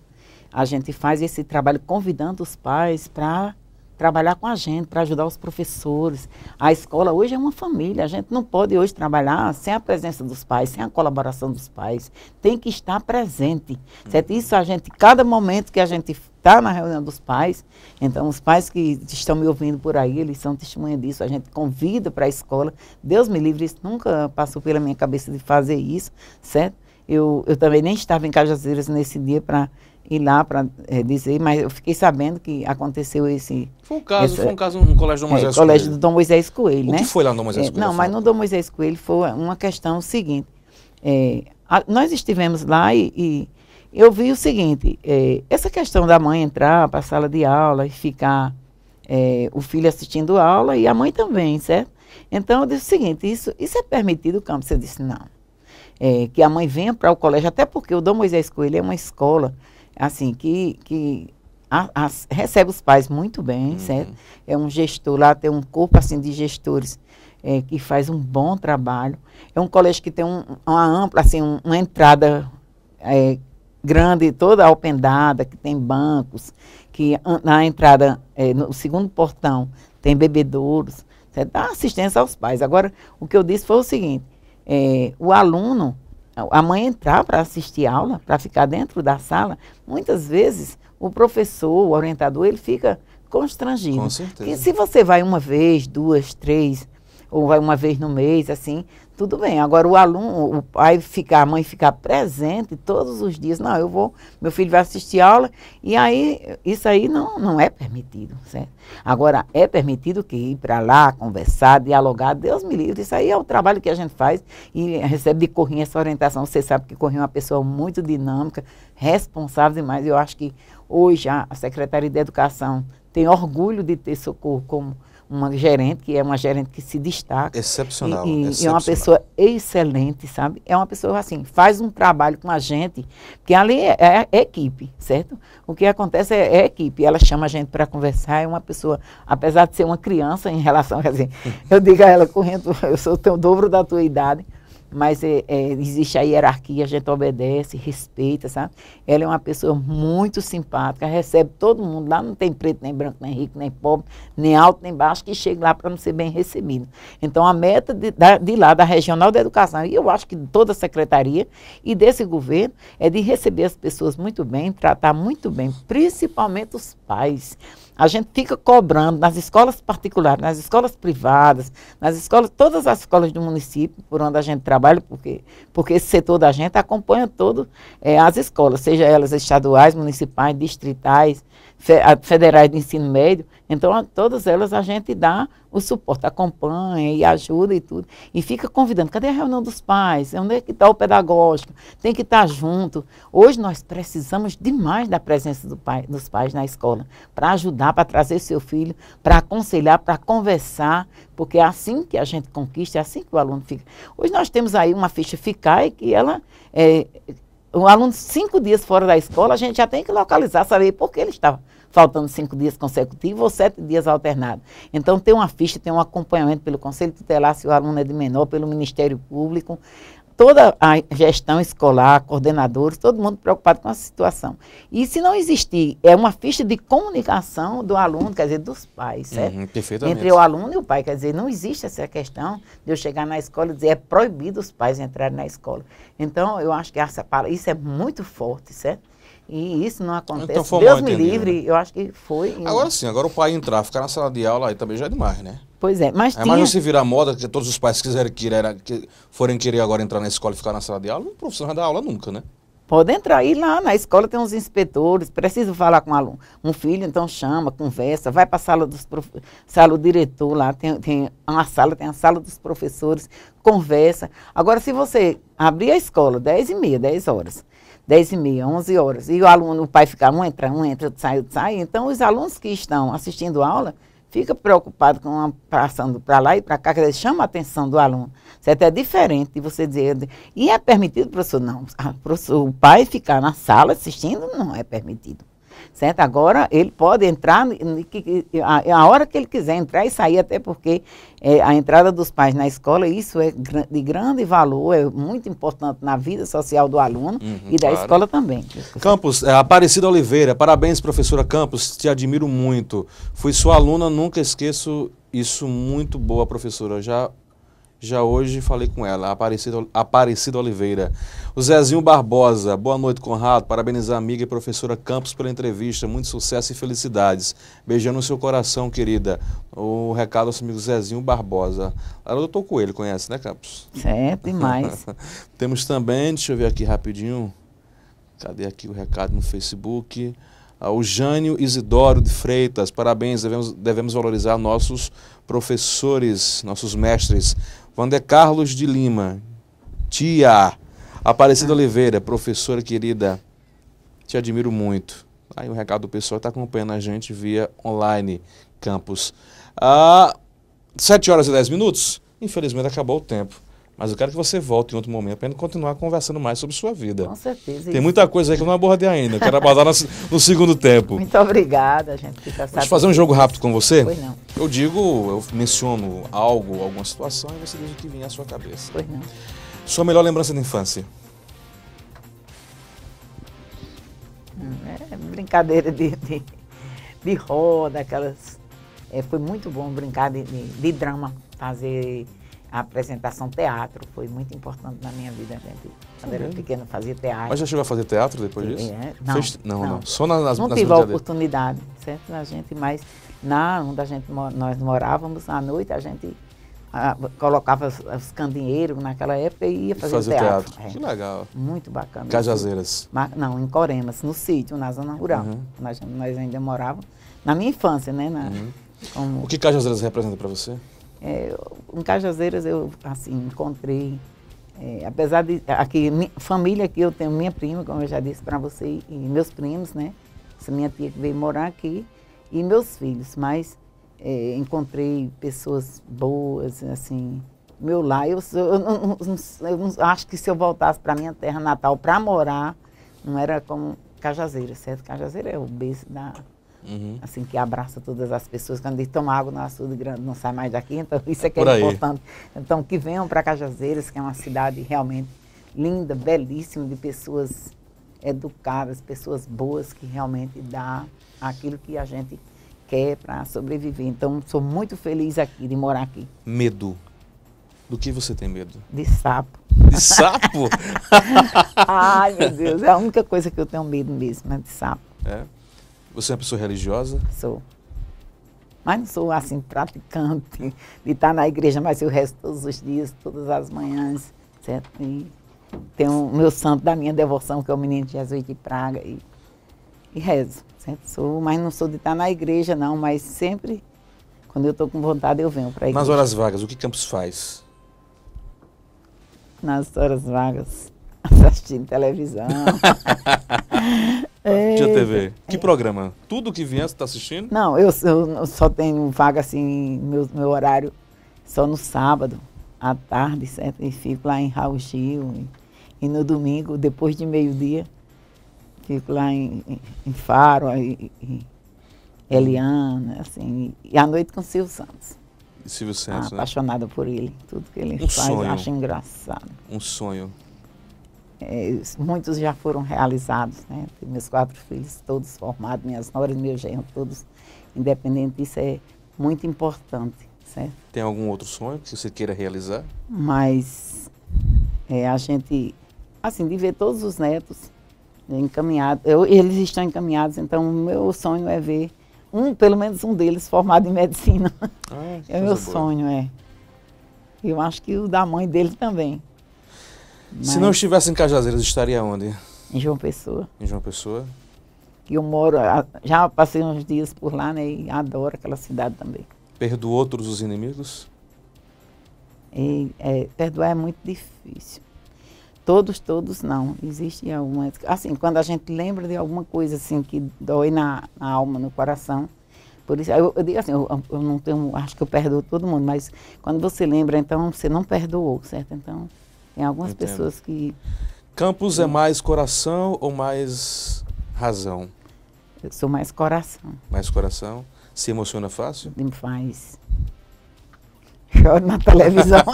A gente faz esse trabalho convidando os pais para trabalhar com a gente, para ajudar os professores. A escola hoje é uma família, a gente não pode hoje trabalhar sem a presença dos pais, sem a colaboração dos pais. Tem que estar presente. Certo? Isso a gente, cada momento que a gente está na reunião dos pais, então os pais que estão me ouvindo por aí, eles são testemunha disso, a gente convida para a escola. Deus me livre, isso nunca passou pela minha cabeça de fazer isso, certo? Eu, eu também nem estava em Cajazeiras nesse dia para ir lá para é, eh, dizer, mas eu fiquei sabendo que aconteceu esse. Foi um caso, essa, foi um caso no Colégio Dom é, Moisés é, Colégio do Dom Moisés Coelho, o né? O que foi lá no Dom Moisés é, Coelho? É, não, mas no Dom Moisés Coelho foi uma questão seguinte. É, a, nós estivemos lá e, e, eu vi o seguinte: essa questão da mãe entrar para a sala de aula e ficar o filho assistindo aula e a mãe também, certo? Então eu disse o seguinte: isso, isso é permitido o Campo Eu disse, não. que a mãe venha para o colégio, até porque o Dom Moisés Coelho é uma escola assim, que, que a, a, recebe os pais muito bem, uhum. certo? É um gestor, lá tem um corpo assim de gestores é, que faz um bom trabalho. É um colégio que tem um, uma ampla, assim, um, uma entrada é, grande, toda alpendada, que tem bancos, que na entrada, é, no segundo portão, tem bebedouros, certo? dá assistência aos pais. Agora, o que eu disse foi o seguinte, é, o aluno a mãe entrar para assistir aula, para ficar dentro da sala, muitas vezes o professor, o orientador, ele fica constrangido. Com certeza. E se você vai uma vez, duas, três, ou vai uma vez no mês, assim, tudo bem, agora o aluno, o pai ficar, a mãe ficar presente todos os dias, não, eu vou, meu filho vai assistir aula, e aí isso aí não, não é permitido, certo? Agora, é permitido que ir para lá, conversar, dialogar, Deus me livre, isso aí é o trabalho que a gente faz e recebe de Corrinha essa orientação. Você sabe que Corrinha é uma pessoa muito dinâmica, responsável demais. Eu acho que hoje a Secretaria de Educação tem orgulho de ter Socorro como uma gerente, que é uma gerente que se destaca. Excepcional. E, e, excepcional. e é uma pessoa excelente, sabe? É uma pessoa assim, faz um trabalho com a gente, que ali é, é, é equipe, certo? O que acontece é, é equipe. Ela chama a gente para conversar, é uma pessoa, apesar de ser uma criança em relação a assim, eu digo a ela, correndo, eu sou o dobro da tua idade mas é, é, existe a hierarquia, a gente obedece, respeita, sabe? Ela é uma pessoa muito simpática, recebe todo mundo. Lá não tem preto, nem branco, nem rico, nem pobre, nem alto, nem baixo, que chega lá para não ser bem recebido. Então, a meta de, da, de lá, da Regional da Educação, e eu acho que toda a secretaria e desse governo, é de receber as pessoas muito bem, tratar muito bem, principalmente os pais. A gente fica cobrando nas escolas particulares, nas escolas privadas, nas escolas, todas as escolas do município, por onde a gente trabalha, porque, porque esse setor da gente acompanha todo é, as escolas, seja elas estaduais, municipais, distritais, federais de ensino médio. Então, a todas elas a gente dá o suporte, acompanha e ajuda e tudo. E fica convidando, cadê a reunião dos pais? Onde é que está o pedagógico? Tem que estar tá junto. Hoje nós precisamos demais da presença do pai, dos pais na escola, para ajudar, para trazer seu filho, para aconselhar, para conversar, porque é assim que a gente conquista, é assim que o aluno fica. Hoje nós temos aí uma ficha FICAI que ela é, um aluno cinco dias fora da escola, a gente já tem que localizar, saber por que ele estava faltando cinco dias consecutivos ou sete dias alternados. Então, tem uma ficha, tem um acompanhamento pelo Conselho Tutelar, se o aluno é de menor, pelo Ministério Público, toda a gestão escolar, coordenadores, todo mundo preocupado com a situação. E se não existir, é uma ficha de comunicação do aluno, quer dizer, dos pais, uhum, certo? Uhum, Entre o aluno e o pai, quer dizer, não existe essa questão de eu chegar na escola e dizer é proibido os pais entrarem na escola. Então, eu acho que essa, isso é muito forte, certo? E isso não então, acontece. Então, foi Deus me livre, né? eu acho que foi. Agora sim, agora o pai entrar, ficar na sala de aula aí também já é demais, né? Pois é, mas é, tinha... Mas não se virar moda, que todos os pais quiserem, era que forem querer agora entrar na escola e ficar na sala de aula, o professor não aula nunca, né? Pode entrar. E lá na escola tem uns inspetores, preciso falar com um aluno. Um filho, então chama, conversa, vai para a sala dos prof... sala do diretor lá, tem, tem uma sala, tem a sala dos professores, conversa. Agora, se você abrir a escola 10 e meia, 10 horas, 10 e meia, 11 horas. E o aluno, o pai fica, um entra, um entra, outro sai, outro sai. Então, os alunos que estão assistindo aula ficam preocupados com uma passando para lá e para cá, que eles chama a atenção do aluno. Isso é até diferente de você dizer, e é permitido, professor? Não, ah, o pai ficar na sala assistindo não é permitido certo? Agora ele pode entrar a hora que ele quiser entrar e sair, até porque é, a entrada dos pais na escola, isso é de grande valor, é muito importante na vida social do aluno uhum, e da claro. escola também. Campos, é, Aparecida Oliveira, parabéns, professora Campos, te admiro muito. Fui sua aluna, nunca esqueço isso, muito boa, professora. Já já hoje falei com ela, aparecido aparecido Oliveira. O Zezinho Barbosa, boa noite, Conrado. Parabéns, a amiga e professora Campos pela entrevista. Muito sucesso e felicidades. Beijando o seu coração, querida. O recado ao seu amigo Zezinho Barbosa. Era é o doutor Coelho, conhece, né, Campos? É, mais Temos também, deixa eu ver aqui rapidinho. Cadê aqui o recado no Facebook? Ah, o Jânio Isidoro de Freitas, parabéns, devemos, devemos valorizar nossos professores, nossos mestres. Quando é Carlos de Lima, tia, Aparecida Oliveira, professora querida, te admiro muito. Tá aí o um recado do pessoal está acompanhando a gente via online, campus. Ah, 7 horas e 10 minutos, infelizmente acabou o tempo. Mas eu quero que você volte em outro momento para continuar conversando mais sobre sua vida. Com certeza. Tem isso. muita coisa aí que eu não abordei ainda. Eu quero abordar no, no, segundo tempo. Muito obrigada, gente. Fica Deixa eu fazer um jogo rápido com você. Pois não. Eu digo, eu menciono algo, alguma situação, e você diz o que vem à sua cabeça. Pois não. Sua melhor lembrança da infância? Hum, é brincadeira de, de, de roda, aquelas. É, foi muito bom brincar de, de, de drama, fazer a apresentação teatro foi muito importante na minha vida. Gente. Quando eu era pequeno fazia teatro. Mas já chegou a fazer teatro depois disso? É, não, Fez, não, não, não, Só nas, nas Não tive a oportunidade, certo? A gente, mas na onde a gente nós morávamos à noite a gente a, colocava os, os candinheiros naquela época e ia fazer, fazer teatro. teatro. É. Que legal. Muito bacana. Cajazeiras. Mas, não, em Coremas, no sítio, na zona rural. Uhum. Nós, nós ainda morávamos na minha infância, né? Na, uhum. como... O que Cajazeiras representa para você? É, em Cajazeiras eu assim encontrei, é, apesar de aqui minha, família aqui eu tenho minha prima, como eu já disse para você, e meus primos, né? Essa minha tia que veio morar aqui e meus filhos, mas é, encontrei pessoas boas, assim. Meu lar, eu, eu, eu, eu acho que se eu voltasse para minha terra natal para morar, não era como Cajazeira, certo? Cajazeira é o berço da Uhum. Assim, que abraça todas as pessoas. Quando diz toma água no açude grande, não sai mais daqui, então isso é, é que é importante. Então, que venham para Cajazeiras, que é uma cidade realmente linda, belíssima, de pessoas educadas, pessoas boas, que realmente dá aquilo que a gente quer para sobreviver. Então, sou muito feliz aqui, de morar aqui. Medo. Do que você tem medo? De sapo. De sapo? Ai, meu Deus, é a única coisa que eu tenho medo mesmo, é de sapo. É? Você é uma pessoa religiosa? Sou. Mas não sou assim praticante de estar na igreja, mas eu resto todos os dias, todas as manhãs, certo? E tenho o meu santo da minha devoção, que é o menino de Jesus de Praga, e, e rezo, certo? Sou, mas não sou de estar na igreja, não, mas sempre, quando eu estou com vontade, eu venho para a igreja. Nas horas vagas, o que Campos faz? Nas horas vagas, assistindo televisão. Tinha é, TV. É. Que programa? Tudo que vinha, você está assistindo? Não, eu, eu só tenho vaga assim, meu, meu horário só no sábado, à tarde, certo? E fico lá em Raul Gil. E, e no domingo, depois de meio-dia, fico lá em, em, em Faro, e, e Eliana, assim. E à noite com Silvio Santos. Silvio Santos, ah, né? Apaixonada por ele, tudo que ele um faz, sonho. acho engraçado. Um sonho. É, muitos já foram realizados, né? meus quatro filhos todos formados, minhas noras e meu genro, todos independentes. Isso é muito importante, certo? Tem algum outro sonho que você queira realizar? Mas é, a gente, assim, de ver todos os netos encaminhados, eu, eles estão encaminhados, então o meu sonho é ver um, pelo menos um deles formado em medicina. Ah, é o meu boa. sonho, é. Eu acho que o da mãe dele também. Mas... Se não estivesse em Cajazeiras, estaria onde? Em João Pessoa. Em João Pessoa? eu moro, já passei uns dias por lá, né? E adoro aquela cidade também. Perdoou todos os inimigos? E, é, perdoar é muito difícil. Todos, todos não. Existem algumas. Assim, quando a gente lembra de alguma coisa assim que dói na, na alma, no coração. Por isso, eu, eu digo assim, eu, eu, não tenho, acho que eu perdoo todo mundo, mas quando você lembra, então você não perdoou, certo? Então, em algumas Entendo. pessoas que. Campos é mais coração ou mais razão? Eu sou mais coração. Mais coração? Se emociona fácil? Me faz. Choro na televisão.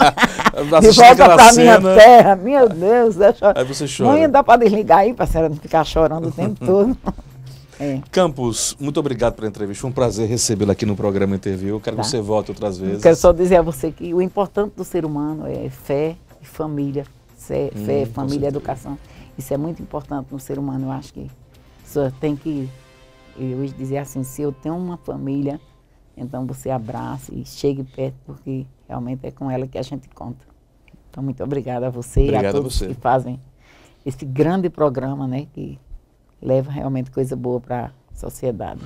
Tá De volta pra cena. minha terra, meu Deus, eu choro. Aí você chora. Mãe, dá para desligar aí, para a senhora não ficar chorando o tempo todo. É. Campos, muito obrigado pela entrevista. Foi um prazer recebê-lo aqui no programa Interview. Quero tá. que você volte outras vezes. quero só dizer a você que o importante do ser humano é fé, e família. É fé, hum, fé família, educação. Isso é muito importante no ser humano. Eu acho que só tem que eu dizer assim, se eu tenho uma família, então você abraça e chegue perto, porque realmente é com ela que a gente conta. Então, muito obrigada a você Obrigado e a todos a que fazem esse grande programa, né, que leva realmente coisa boa para a sociedade.